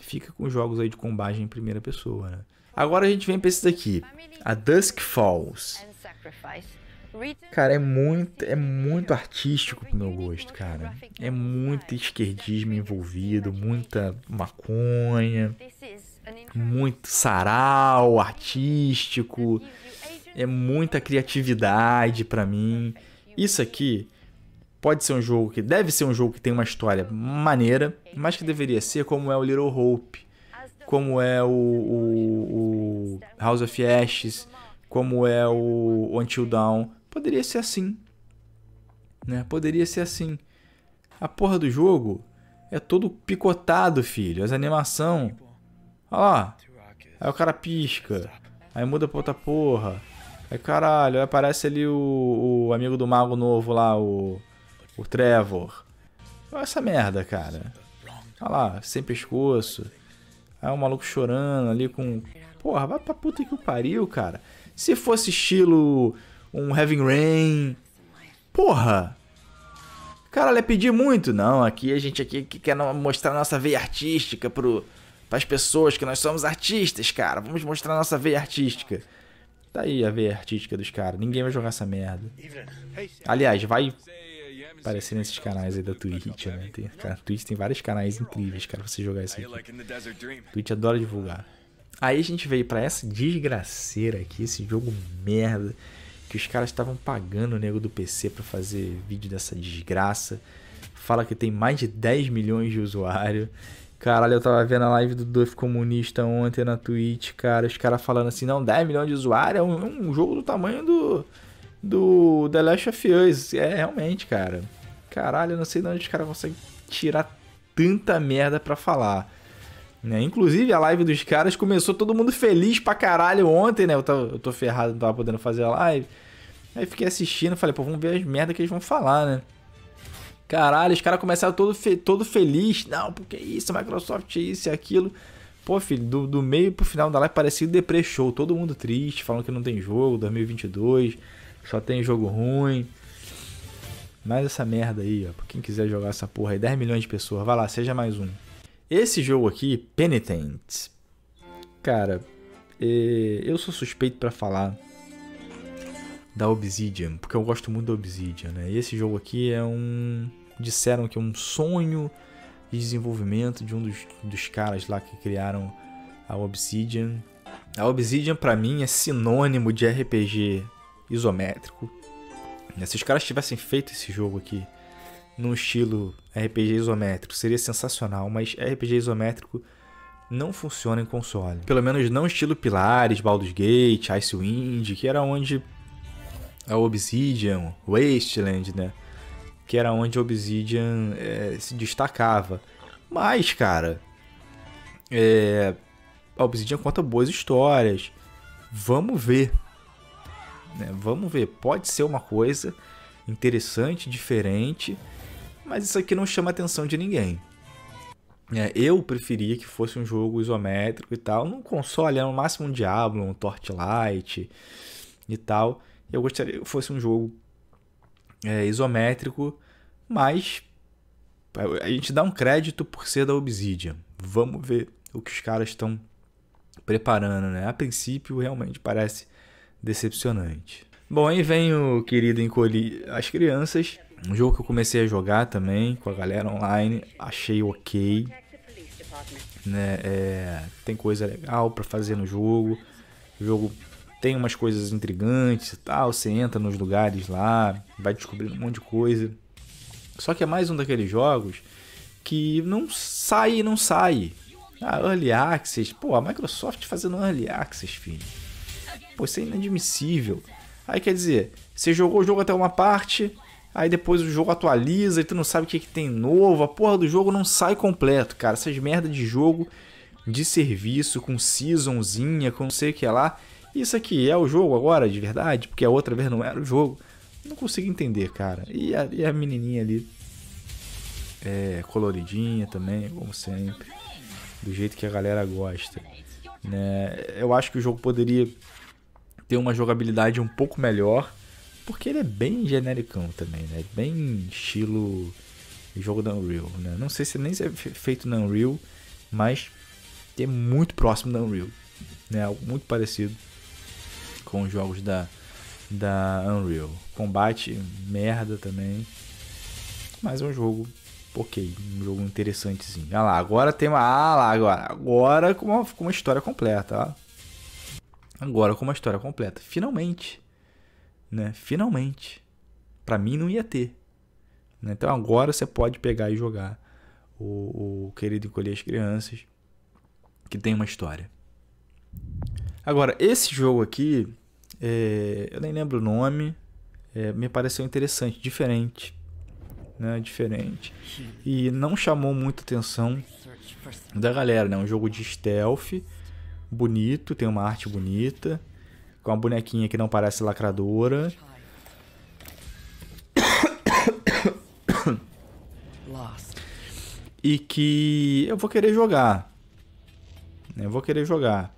[SPEAKER 1] fica com jogos aí de combate em primeira pessoa, né? Agora a gente vem pra esse daqui. A Dusk Falls. Cara, é muito, é muito artístico pro meu gosto, cara. É muito esquerdismo envolvido, muita maconha, muito sarau artístico, é muita criatividade para mim. Isso aqui pode ser um jogo que deve ser um jogo que tem uma história maneira, mas que deveria ser como é o Little Hope como é o, o, o House of Ashes, como é o, Until Dawn. Poderia ser assim, né? Poderia ser assim. A porra do jogo é todo picotado, filho. As animação. Olha lá. Aí o cara pisca. Aí muda pra outra porra. Aí caralho, aí aparece ali o, o amigo do mago novo lá, o, o Trevor. Olha essa merda, cara. Olha lá, sem pescoço. Aí o maluco chorando ali com. Porra, vai pra puta que o pariu, cara. Se fosse estilo um Heaven Rain. Porra! Caralho, é pedir muito. Não, aqui a gente aqui que quer mostrar nossa veia artística pro, pras pessoas que nós somos artistas, cara. Vamos mostrar nossa veia artística. Tá aí a veia artística dos caras. Ninguém vai jogar essa merda. Aliás, vai aparecer nesses canais aí da Twitch, né? Tem, cara, Twitch tem vários canais incríveis, cara, pra você jogar isso aqui. Twitch adora divulgar. Aí a gente veio para essa desgraceira aqui, esse jogo merda, que os caras estavam pagando o nego do PC para fazer vídeo dessa desgraça. Fala que tem mais de 10 milhões de usuários. Caralho, eu tava vendo a live do Doif Comunista ontem na Twitch, cara. Os caras falando assim, não, 10 milhões de usuários é um, é um jogo do tamanho do do The Last of Us. É, realmente, cara. Caralho, eu não sei de onde os caras conseguem tirar tanta merda pra falar. Né? Inclusive, a live dos caras começou todo mundo feliz pra caralho ontem, né? Eu, tô eu tô ferrado, não tava podendo fazer a live. Aí fiquei assistindo, falei, pô, vamos ver as merda que eles vão falar, né? Caralho, os caras começaram todo, fe todo feliz. Não, porque isso, Microsoft, isso e aquilo. Pô, filho, do, do meio pro final da live parecia deprê show. Todo mundo triste, falando que não tem jogo, 2022. Só tem jogo ruim. Mas essa merda aí, ó. Pra quem quiser jogar essa porra aí, 10 milhões de pessoas, vai lá, seja mais um. Esse jogo aqui, Penitent. Cara, é, eu sou suspeito para falar da Obsidian, porque eu gosto muito da Obsidian, né? E esse jogo aqui é um. Disseram que é um sonho de desenvolvimento de um dos, dos caras lá que criaram a Obsidian. A Obsidian, para mim, é sinônimo de RPG isométrico. Né, se os caras tivessem feito esse jogo aqui num estilo RPG isométrico, seria sensacional, mas RPG isométrico não funciona em console. Pelo menos não estilo Pilares, Baldur's Gate, Icewind, que era onde a Obsidian, Wasteland, né? Que era onde a Obsidian é, se destacava. Mas, cara, é, a Obsidian conta boas histórias. Vamos ver né? Vamos ver, pode ser uma coisa interessante, diferente, mas isso aqui não chama a atenção de ninguém. É, eu preferia que fosse um jogo isométrico e tal, num console, é no máximo um Diablo, um Torchlight e tal. Eu gostaria que fosse um jogo é, isométrico, mas a gente dá um crédito por ser da Obsidian. Vamos ver o que os caras estão preparando, né? A princípio, realmente parece decepcionante. Bom, aí vem o querido Encolhi as Crianças, um jogo que eu comecei a jogar também com a galera online, achei ok. Né, é, tem coisa legal para fazer no jogo, o jogo tem umas coisas intrigantes e tal, você entra nos lugares lá, vai descobrindo um monte de coisa. Só que é mais um daqueles jogos que não sai não sai. Ah, Early Access, pô, a Microsoft fazendo Early Access, filho. Pô, isso é inadmissível. Aí quer dizer, você jogou o jogo até uma parte, aí depois o jogo atualiza e tu não sabe o que, que tem novo, a porra do jogo não sai completo, cara. Essas merda de jogo de serviço, com seasonzinha, com não sei o que lá. Isso aqui é o jogo agora, de verdade? Porque a outra vez não era o jogo. Não consigo entender, cara. E a, e a menininha ali, é, coloridinha também, como sempre. Do jeito que a galera gosta. Né? Eu acho que o jogo poderia ter uma jogabilidade um pouco melhor, porque ele é bem genericão também, né? Bem estilo jogo da Unreal, né? Não sei se nem é feito na Unreal, mas é muito próximo da Unreal, né? Algo muito parecido com os jogos da, da Unreal. Combate merda também, mas é um jogo ok, um jogo interessantezinho. Ah lá, agora tem uma. Ah lá, agora. Agora com uma, com uma história completa. Agora com uma história é completa. Finalmente. Né? Finalmente. Para mim não ia ter. Né? Então agora você pode pegar e jogar o, o Querido Encolher as Crianças, que tem uma história. Agora, esse jogo aqui, é, eu nem lembro o nome, é, me pareceu interessante, diferente. Né, diferente. E não chamou muita atenção da galera, né? Um jogo de stealth bonito, tem uma arte bonita. Com uma bonequinha que não parece lacradora. e que eu vou querer jogar. Né? Eu vou querer jogar.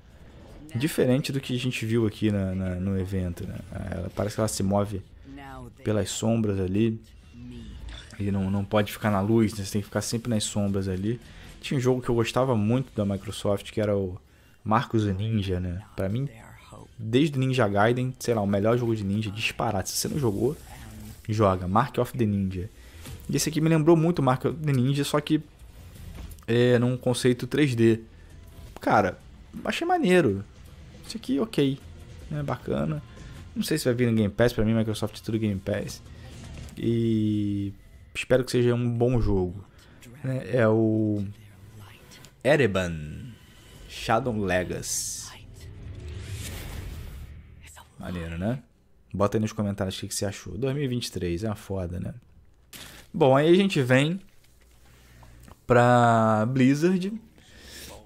[SPEAKER 1] Diferente do que a gente viu aqui na, na, no evento. Né? Ah, ela, parece que ela se move pelas sombras ali. E não, não pode ficar na luz, né? você tem que ficar sempre nas sombras ali. Tinha um jogo que eu gostava muito da Microsoft, que era o Marcos Ninja, né? Pra mim, desde Ninja Gaiden, sei lá, o melhor jogo de ninja, disparado. Se você não jogou, joga. Mark of the Ninja. E esse aqui me lembrou muito Mark of the Ninja, só que é num conceito 3D. Cara, achei maneiro. Isso aqui, ok. É bacana. Não sei se vai vir no Game Pass, pra mim, Microsoft tudo Game Pass. E espero que seja um bom jogo. Né? É o Ereban. Shadow Legacy. Maneiro, né? Bota aí nos comentários o que, você achou. 2023, é uma foda, né? Bom, aí a gente vem pra Blizzard,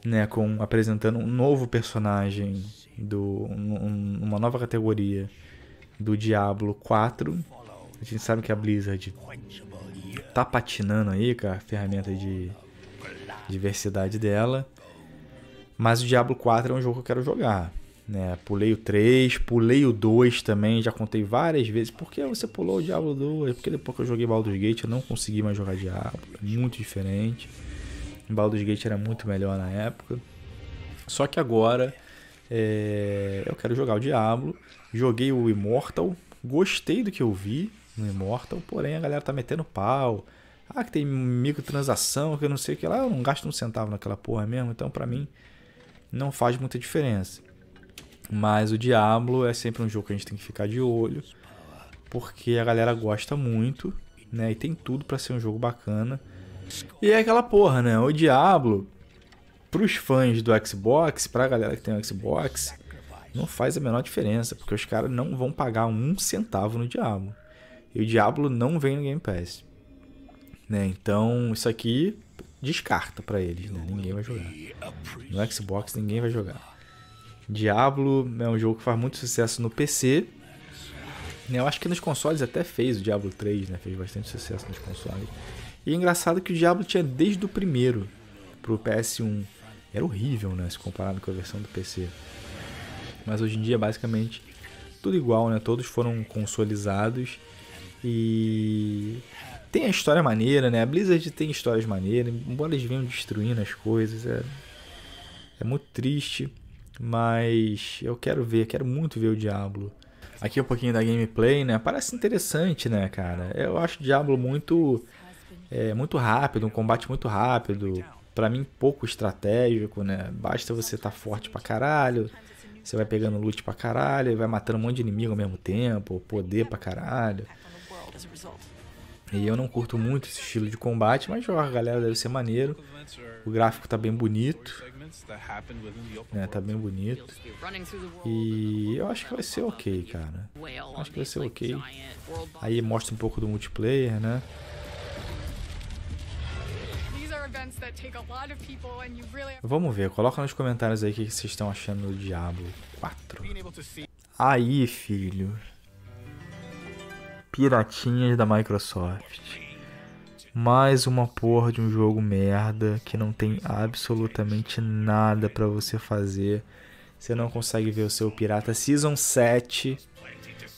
[SPEAKER 1] né? Com, apresentando um novo personagem, do, um, uma nova categoria do Diablo 4. A gente sabe que a Blizzard tá patinando aí com a ferramenta de diversidade dela. Mas o Diablo 4 é um jogo que eu quero jogar. Né? Pulei o 3, pulei o 2 também, já contei várias vezes. Por que você pulou o Diablo 2? Porque depois que eu joguei Baldur's Gate eu não consegui mais jogar Diablo. É muito diferente. Baldur's Gate era muito melhor na época. Só que agora é... eu quero jogar o Diablo. Joguei o Immortal. Gostei do que eu vi no Immortal, porém a galera tá metendo pau. Ah, que tem microtransação, que eu não sei o que lá. Eu não gasto um centavo naquela porra mesmo. Então, pra mim, não faz muita diferença. Mas o Diablo é sempre um jogo que a gente tem que ficar de olho, porque a galera gosta muito, né? E tem tudo para ser um jogo bacana. E é aquela porra, né? O Diablo, pros fãs do Xbox, pra galera que tem o Xbox, não faz a menor diferença, porque os caras não vão pagar um centavo no Diablo. E o Diablo não vem no Game Pass. Né? Então, isso aqui descarta para eles, né? Ninguém vai jogar. No Xbox ninguém vai jogar. Diablo é um jogo que faz muito sucesso no PC. Né? Eu acho que nos consoles até fez o Diablo 3, né? Fez bastante sucesso nos consoles. E é engraçado que o Diablo tinha desde o primeiro pro PS1. Era horrível, né? Se comparado com a versão do PC. Mas hoje em dia, basicamente, tudo igual, né? Todos foram consolizados. E tem a história maneira, né? A Blizzard tem histórias maneiras, embora eles venham destruindo as coisas, é, é muito triste, mas eu quero ver, quero muito ver o Diablo. Aqui um pouquinho da gameplay, né? Parece interessante, né, cara? Eu acho o Diablo muito, é, muito rápido, um combate muito rápido, para mim pouco estratégico, né? Basta você estar tá forte pra caralho, você vai pegando loot pra caralho, vai matando um monte de inimigo ao mesmo tempo, poder pra caralho. E eu não curto muito esse estilo de combate, mas joga, galera, deve ser maneiro. O gráfico tá bem bonito. Né, tá bem bonito. E eu acho que vai ser ok, cara. Acho que vai ser ok. Aí mostra um pouco do multiplayer, né? Vamos ver, coloca nos comentários aí o que vocês estão achando do Diablo 4. Aí, filho piratinhas da Microsoft. Mais uma porra de um jogo merda que não tem absolutamente nada para você fazer. Você não consegue ver o seu pirata Season 7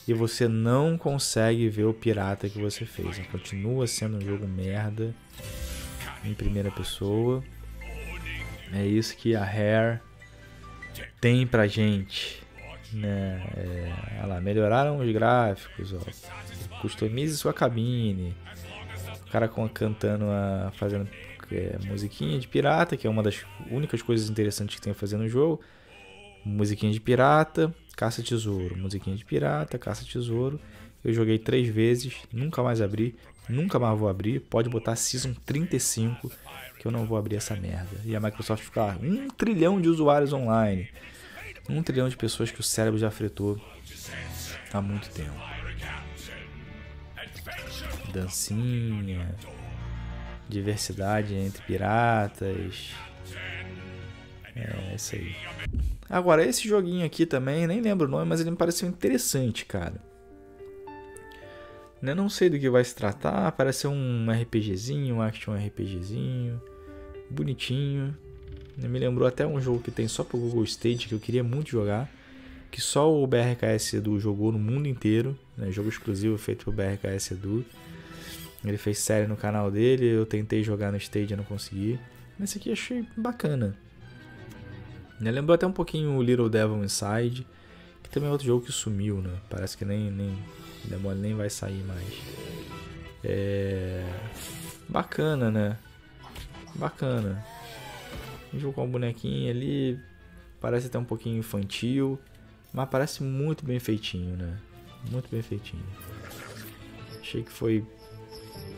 [SPEAKER 1] e você não consegue ver o pirata que você fez. Continua sendo um jogo merda em primeira pessoa. É isso que a Hair tem pra gente. Né? É, lá, melhoraram os gráficos, ó. customize sua cabine. O cara cantando, a, fazendo é, musiquinha de pirata, que é uma das únicas coisas interessantes que tem a fazer no jogo. Musiquinha de pirata, caça-tesouro. Musiquinha de pirata, caça-tesouro. Eu joguei três vezes, nunca mais abri, nunca mais vou abrir. Pode botar Season 35, que eu não vou abrir essa merda. E a Microsoft ficar um trilhão de usuários online. Um trilhão de pessoas que o cérebro já fritou há muito tempo. Dancinha, diversidade entre piratas. É, é, isso aí. Agora, esse joguinho aqui também, nem lembro o nome, mas ele me pareceu interessante, cara. Eu né, não sei do que vai se tratar, parece ser um RPGzinho, um action RPGzinho, bonitinho. Me lembrou até um jogo que tem só pro Google Stage que eu queria muito jogar, que só o BRKS Edu jogou no mundo inteiro, né? Jogo exclusivo feito pro BRKS Edu. Ele fez série no canal dele, eu tentei jogar no Stage e não consegui. Mas esse aqui achei bacana. Me lembrou até um pouquinho o Little Devil Inside, que também é outro jogo que sumiu, né? Parece que nem, nem demora nem vai sair mais. É bacana, né? Bacana jogou um bonequinho ali, parece até um pouquinho infantil, mas parece muito bem feitinho, né? Muito bem feitinho. Achei que foi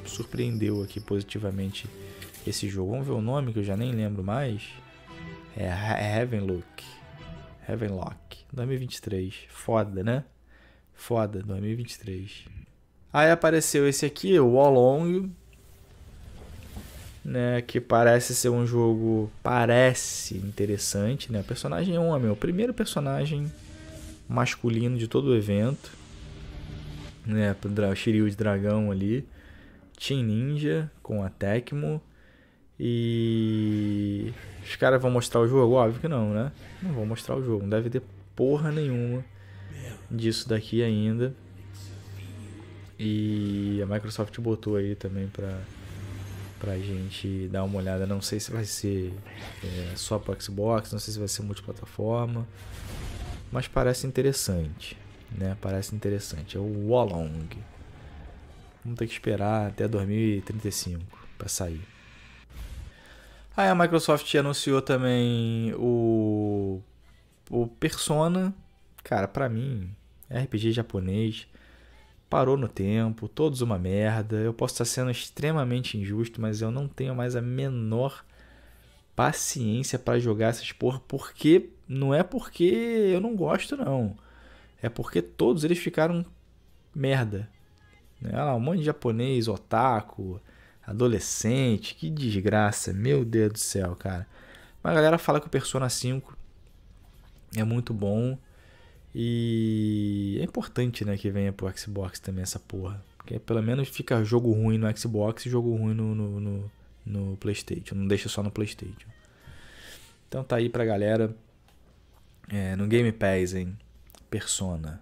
[SPEAKER 1] surpreendeu aqui positivamente esse jogo. Vamos ver o nome que eu já nem lembro mais. É, é Heavenlock. Heavenlock 2023. Foda, né? Foda 2023. Aí apareceu esse aqui, o Wallong, né, que parece ser um jogo parece interessante, né? O personagem é um homem, é o primeiro personagem masculino de todo o evento, né, o Shiryu de dragão ali, Team Ninja com a Tecmo e os caras vão mostrar o jogo, óbvio que não, né? Não vão mostrar o jogo, não deve ter porra nenhuma disso daqui ainda. E a Microsoft botou aí também para pra gente dar uma olhada. Não sei se vai ser é, só pro Xbox, não sei se vai ser multiplataforma, mas parece interessante, né? Parece interessante. É o Wallong. Vamos ter que esperar até 2035 para sair. Aí a Microsoft anunciou também o o Persona. Cara, para mim, RPG japonês parou no tempo, todos uma merda. Eu posso estar sendo extremamente injusto, mas eu não tenho mais a menor paciência para jogar essas porra, porque não é porque eu não gosto não. É porque todos eles ficaram merda. Né? um monte de japonês, otaku, adolescente, que desgraça, meu Deus do céu, cara. Mas a galera fala que o Persona 5 é muito bom, e é importante, né, que venha pro Xbox também essa porra. Porque pelo menos fica jogo ruim no Xbox e jogo ruim no, no, no, no Playstation. Não deixa só no Playstation. Então tá aí pra galera. É, no Game Pass, hein? Persona.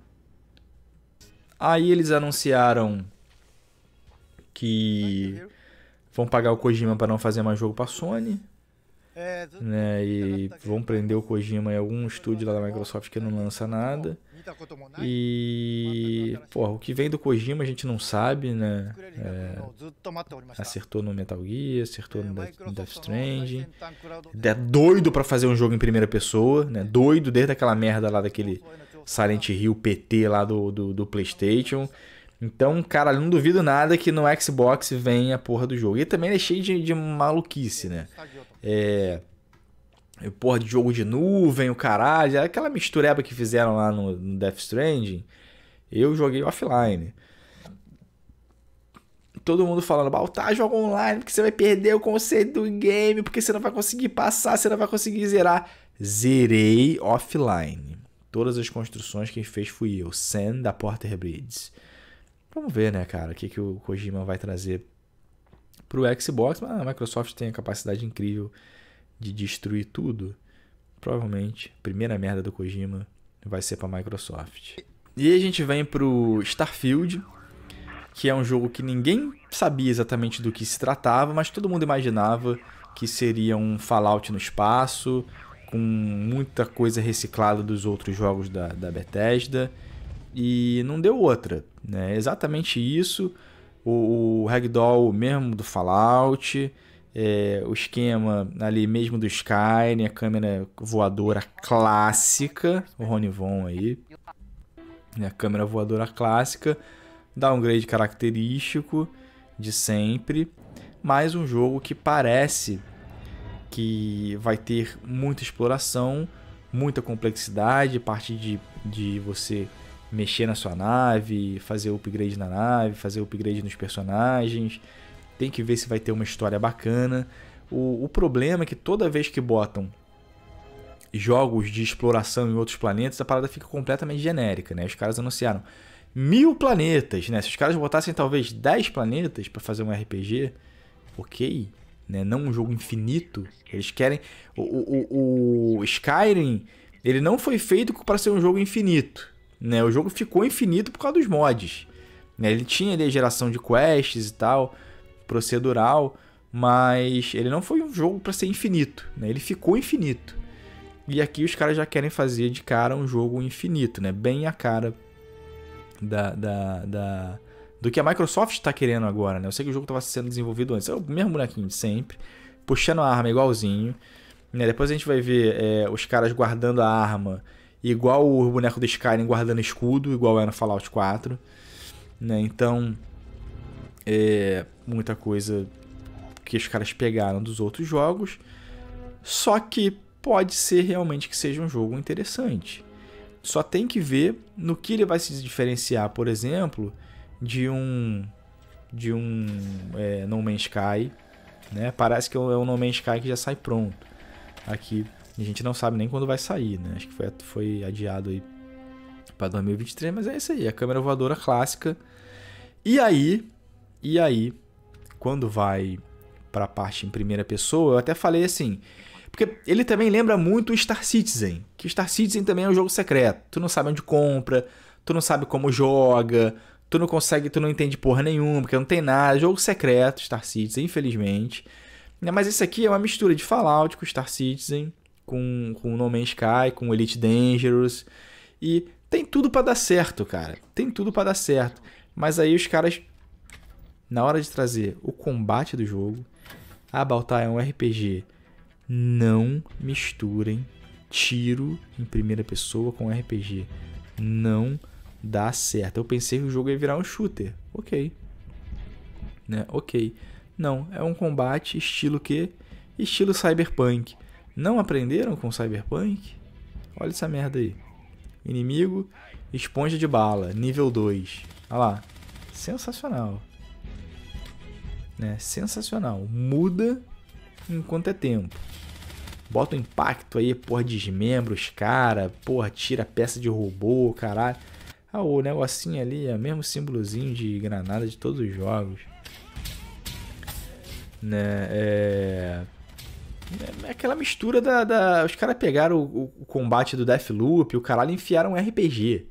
[SPEAKER 1] Aí eles anunciaram que vão pagar o Kojima para não fazer mais jogo pra Sony. Né, e vão prender o Kojima em algum estúdio lá da Microsoft que não lança nada. E, porra, o que vem do Kojima a gente não sabe, né? É, acertou no Metal Gear, acertou no Death, Death Stranding. É doido para fazer um jogo em primeira pessoa, né? Doido desde aquela merda lá daquele Silent Hill PT lá do, do, do PlayStation. Então, cara, não duvido nada que no Xbox vem a porra do jogo. E também é cheio de, de maluquice, né? É. é porra de jogo de nuvem, o caralho. É aquela mistureba que fizeram lá no, no Death Stranding. Eu joguei offline. Todo mundo falando, Baltar, joga online, porque você vai perder o conceito do game, porque você não vai conseguir passar, você não vai conseguir zerar. Zerei offline. Todas as construções que fez fui eu. Sam da Porter Bridge. Vamos ver, né, cara, o que, que o Kojima vai trazer pro Xbox. Mas ah, a Microsoft tem a capacidade incrível de destruir tudo. Provavelmente, a primeira merda do Kojima vai ser pra Microsoft. E aí a gente vem pro Starfield, que é um jogo que ninguém sabia exatamente do que se tratava, mas todo mundo imaginava que seria um Fallout no espaço, com muita coisa reciclada dos outros jogos da, da Bethesda. E não deu outra. Né? Exatamente isso. O, o Ragdoll mesmo do Fallout, é, o esquema ali mesmo do Skyrim, a câmera voadora clássica, o Ronivon aí, né? a câmera voadora clássica, downgrade característico de sempre, mais um jogo que parece que vai ter muita exploração, muita complexidade, parte de, de você mexer na sua nave, fazer upgrade na nave, fazer upgrade nos personagens. Tem que ver se vai ter uma história bacana. O, o problema é que toda vez que botam jogos de exploração em outros planetas, a parada fica completamente genérica, né? Os caras anunciaram mil planetas, né? Se os caras botassem talvez 10 planetas para fazer um RPG, ok, né? Não um jogo infinito. Eles querem... O, o, o Skyrim, ele não foi feito para ser um jogo infinito. Né? O jogo ficou infinito por causa dos mods. Né? Ele tinha ali a geração de quests e tal, procedural, mas ele não foi um jogo para ser infinito. Né? Ele ficou infinito. E aqui os caras já querem fazer de cara um jogo infinito, né? Bem a cara da, da, da do que a Microsoft está querendo agora, né? Eu sei que o jogo estava sendo desenvolvido antes. É o mesmo bonequinho de sempre, puxando a arma igualzinho. Né? Depois a gente vai ver é, os caras guardando a arma igual o boneco do Skyrim guardando escudo, igual era é no Fallout 4. Né? Então, é muita coisa que os caras pegaram dos outros jogos. Só que pode ser realmente que seja um jogo interessante. Só tem que ver no que ele vai se diferenciar, por exemplo, de um de um é, No Man's Sky, né? Parece que é um No Man's Sky que já sai pronto aqui a gente não sabe nem quando vai sair, né? Acho que foi, foi adiado aí para 2023, mas é isso aí, a câmera voadora clássica. E aí, e aí, quando vai para a parte em primeira pessoa, eu até falei assim, porque ele também lembra muito o Star Citizen, que o Star Citizen também é um jogo secreto. Tu não sabe onde compra, tu não sabe como joga, tu não consegue, tu não entende porra nenhuma, porque não tem nada. É jogo secreto, Star Citizen, infelizmente. Mas esse aqui é uma mistura de Fallout com Star Citizen, com, com No Man's Sky, com Elite Dangerous. E tem tudo para dar certo, cara. Tem tudo para dar certo. Mas aí os caras, na hora de trazer o combate do jogo, a ah, Baltar é um RPG. Não misturem tiro em primeira pessoa com RPG. Não dá certo. Eu pensei que o jogo ia virar um shooter. Ok. Né? Ok. Não, é um combate estilo que? Estilo cyberpunk. Não aprenderam com Cyberpunk? Olha essa merda aí. Inimigo, esponja de bala, nível 2. Olha lá. Sensacional. Né? Sensacional. Muda enquanto é tempo. Bota o um impacto aí, porra, desmembra os cara, porra, tira peça de robô, caralho. Ah, o negocinho ali é o mesmo símbolozinho de granada de todos os jogos. Né? É... É, é aquela mistura da. da... Os caras pegaram o, o, combate do Deathloop, o caralho, enfiaram um RPG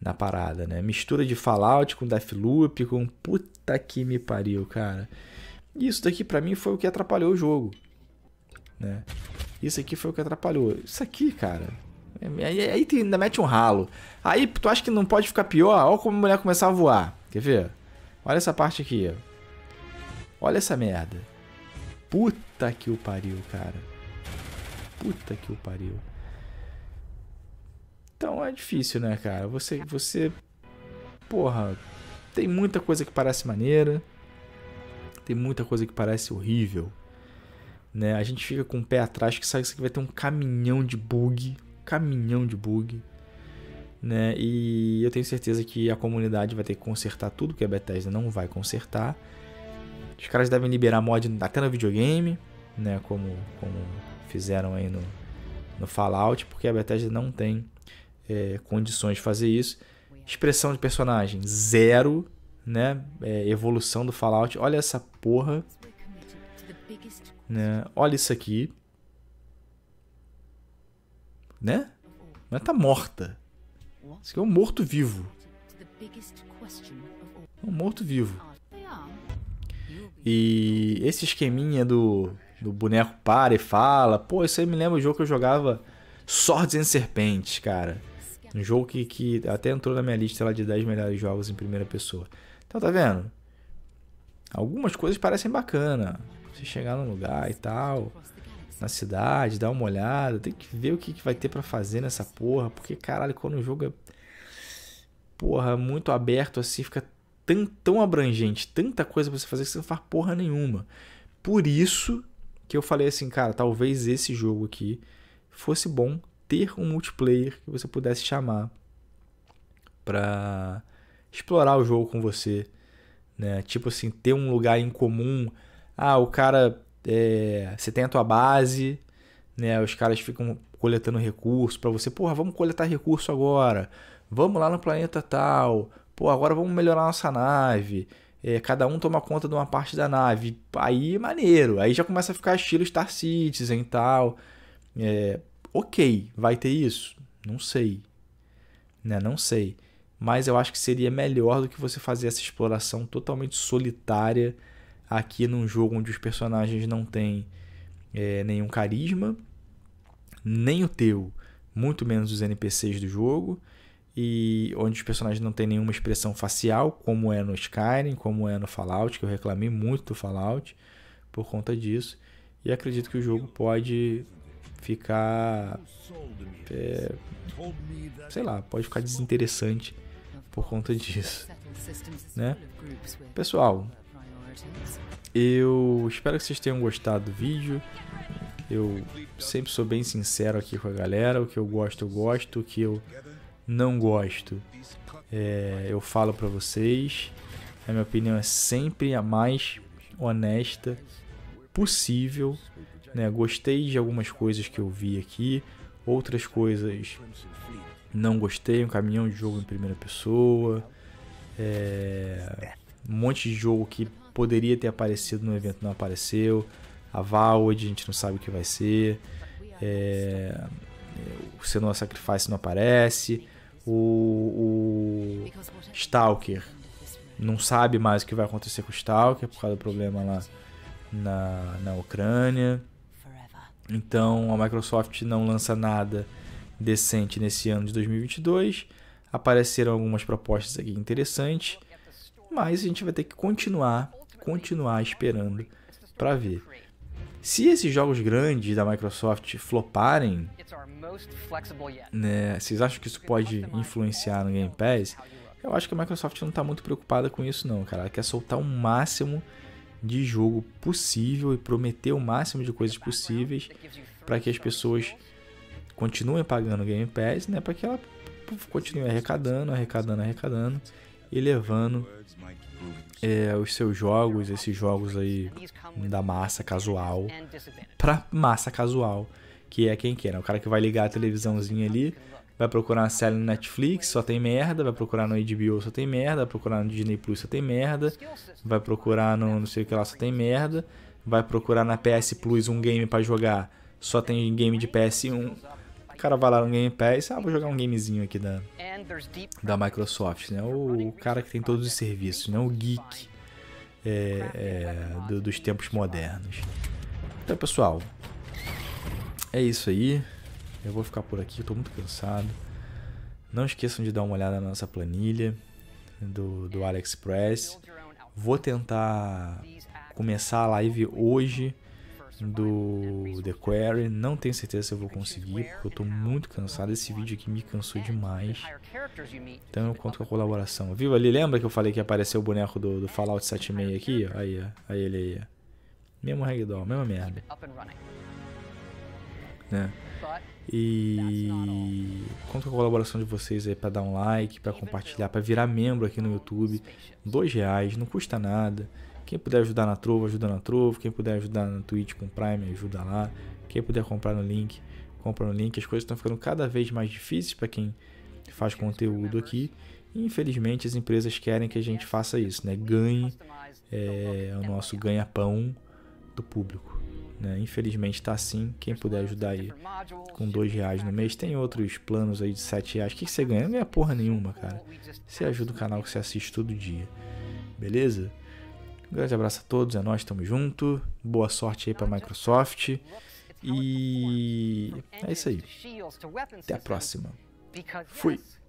[SPEAKER 1] na parada, né? Mistura de Fallout com Deathloop, com. Puta que me pariu, cara. Isso daqui para mim foi o que atrapalhou o jogo, né? Isso aqui foi o que atrapalhou. Isso aqui, cara. É, é, aí, aí te, ainda mete um ralo. Aí tu acha que não pode ficar pior? Olha como a mulher começar a voar. Quer ver? Olha essa parte aqui. Olha essa merda. Puta que o pariu, cara. Puta que o pariu. Então é difícil, né, cara? Você. Você. Porra. Tem muita coisa que parece maneira. Tem muita coisa que parece horrível. Né? A gente fica com o pé atrás que sabe que vai ter um caminhão de bug. Caminhão de bug. Né? E eu tenho certeza que a comunidade vai ter que consertar tudo que a Bethesda não vai consertar. Os caras devem liberar mod até no videogame, né? Como, como fizeram aí no, no Fallout, porque a Bethesda não tem é, condições de fazer isso. Expressão de personagem zero, né? É, evolução do Fallout. Olha essa porra. Né? Olha isso aqui. Né? Mas tá morta. Isso aqui é um morto-vivo. É um morto-vivo. E esse esqueminha do, do boneco para e fala, pô, isso aí me lembra o jogo que eu jogava Swords and Serpentes, cara. Um jogo que, que até entrou na minha lista lá de 10 melhores jogos em primeira pessoa. Então tá vendo? Algumas coisas parecem bacana. Você chegar num lugar e tal, na cidade, dar uma olhada, tem que ver o que, que vai ter para fazer nessa porra, porque caralho, quando o jogo é porra, muito aberto assim, fica tão, tão abrangente, tanta coisa pra você fazer que você não faz porra nenhuma. Por isso que eu falei assim, cara, talvez esse jogo aqui fosse bom ter um multiplayer que você pudesse chamar pra explorar o jogo com você, né? Tipo assim, ter um lugar em comum. Ah, o cara, é, você tem a tua base, né? Os caras ficam coletando recurso para você. Porra, vamos coletar recurso agora. Vamos lá no planeta tal pô, agora vamos melhorar nossa nave. É, cada um toma conta de uma parte da nave. Aí maneiro. Aí já começa a ficar estilo Star Citizen e tal. É, ok, vai ter isso? Não sei. Né? Não sei. Mas eu acho que seria melhor do que você fazer essa exploração totalmente solitária aqui num jogo onde os personagens não têm é, nenhum carisma, nem o teu, muito menos os NPCs do jogo e onde os personagens não têm nenhuma expressão facial, como é no Skyrim, como é no Fallout, que eu reclamei muito do Fallout por conta disso. E acredito que o jogo pode ficar. É, sei lá, pode ficar desinteressante por conta disso. Né? Pessoal, eu espero que vocês tenham gostado do vídeo. Eu sempre sou bem sincero aqui com a galera. O que eu gosto, eu gosto. O que eu não gosto. É, eu falo para vocês, a minha opinião é sempre a mais honesta possível. Né? Gostei de algumas coisas que eu vi aqui, outras coisas não gostei. Um caminhão de jogo em primeira pessoa, é, um monte de jogo que poderia ter aparecido no evento não apareceu. A Valve a gente não sabe o que vai ser. É, o Senua Sacrifice não aparece o, o Stalker não sabe mais o que vai acontecer com o Stalker por causa do problema lá na, na Ucrânia. Então a Microsoft não lança nada decente nesse ano de 2022. Apareceram algumas propostas aqui interessantes, mas a gente vai ter que continuar, continuar esperando para ver. Se esses jogos grandes da Microsoft floparem, né, vocês acham que isso pode influenciar no Game Pass? Eu acho que a Microsoft não está muito preocupada com isso não, cara. Ela quer soltar o máximo de jogo possível e prometer o máximo de coisas possíveis para que as pessoas continuem pagando o Game Pass, né? Para que ela continue arrecadando, arrecadando, arrecadando e levando é, os seus jogos, esses jogos aí da massa casual, para massa casual que é quem quer, né? O cara que vai ligar a televisãozinha ali, vai procurar uma série no Netflix, só tem merda, vai procurar no HBO, só tem merda, vai procurar no Disney Plus, só tem merda, vai procurar no não sei o que lá, só tem merda, vai procurar na PS Plus um game para jogar, só tem game de PS1. O cara vai lá no Game Pass, ah, vou jogar um gamezinho aqui da, da Microsoft, né? O, cara que tem todos os serviços, né? O geek é, é, do, dos tempos modernos. Então, pessoal, é isso aí. Eu vou ficar por aqui, eu tô muito cansado. Não esqueçam de dar uma olhada na nossa planilha do, do AliExpress. Vou tentar começar a live hoje do The Query. Não tenho certeza se eu vou conseguir, porque eu tô muito cansado. Esse vídeo aqui me cansou demais. Então eu conto com a colaboração. Viu ali? Lembra que eu falei que apareceu o boneco do, do Fallout 76 aqui? Aí, aí ele aí. Mesmo ragdoll, mesma merda né? E conto com a colaboração de vocês aí para dar um like, para compartilhar, para virar membro aqui no YouTube. Dois reais, não custa nada. Quem puder ajudar na Trovo, ajuda na Trovo. Quem puder ajudar na Twitch com Prime, ajuda lá. Quem puder comprar no link, compra no link. As coisas estão ficando cada vez mais difíceis para quem faz conteúdo aqui. E, infelizmente as empresas querem que a gente faça isso, né? Ganhe é, o nosso ganha-pão do público. Né? Infelizmente está assim. Quem puder ajudar aí com dois reais no mês. Tem outros planos aí de sete reais. O que, você ganha? Não ganha porra nenhuma, cara. Você ajuda o canal que você assiste todo dia. Beleza? Um grande abraço a todos. É nós, tamo junto. Boa sorte aí para Microsoft. E é isso aí. Até a próxima. Fui.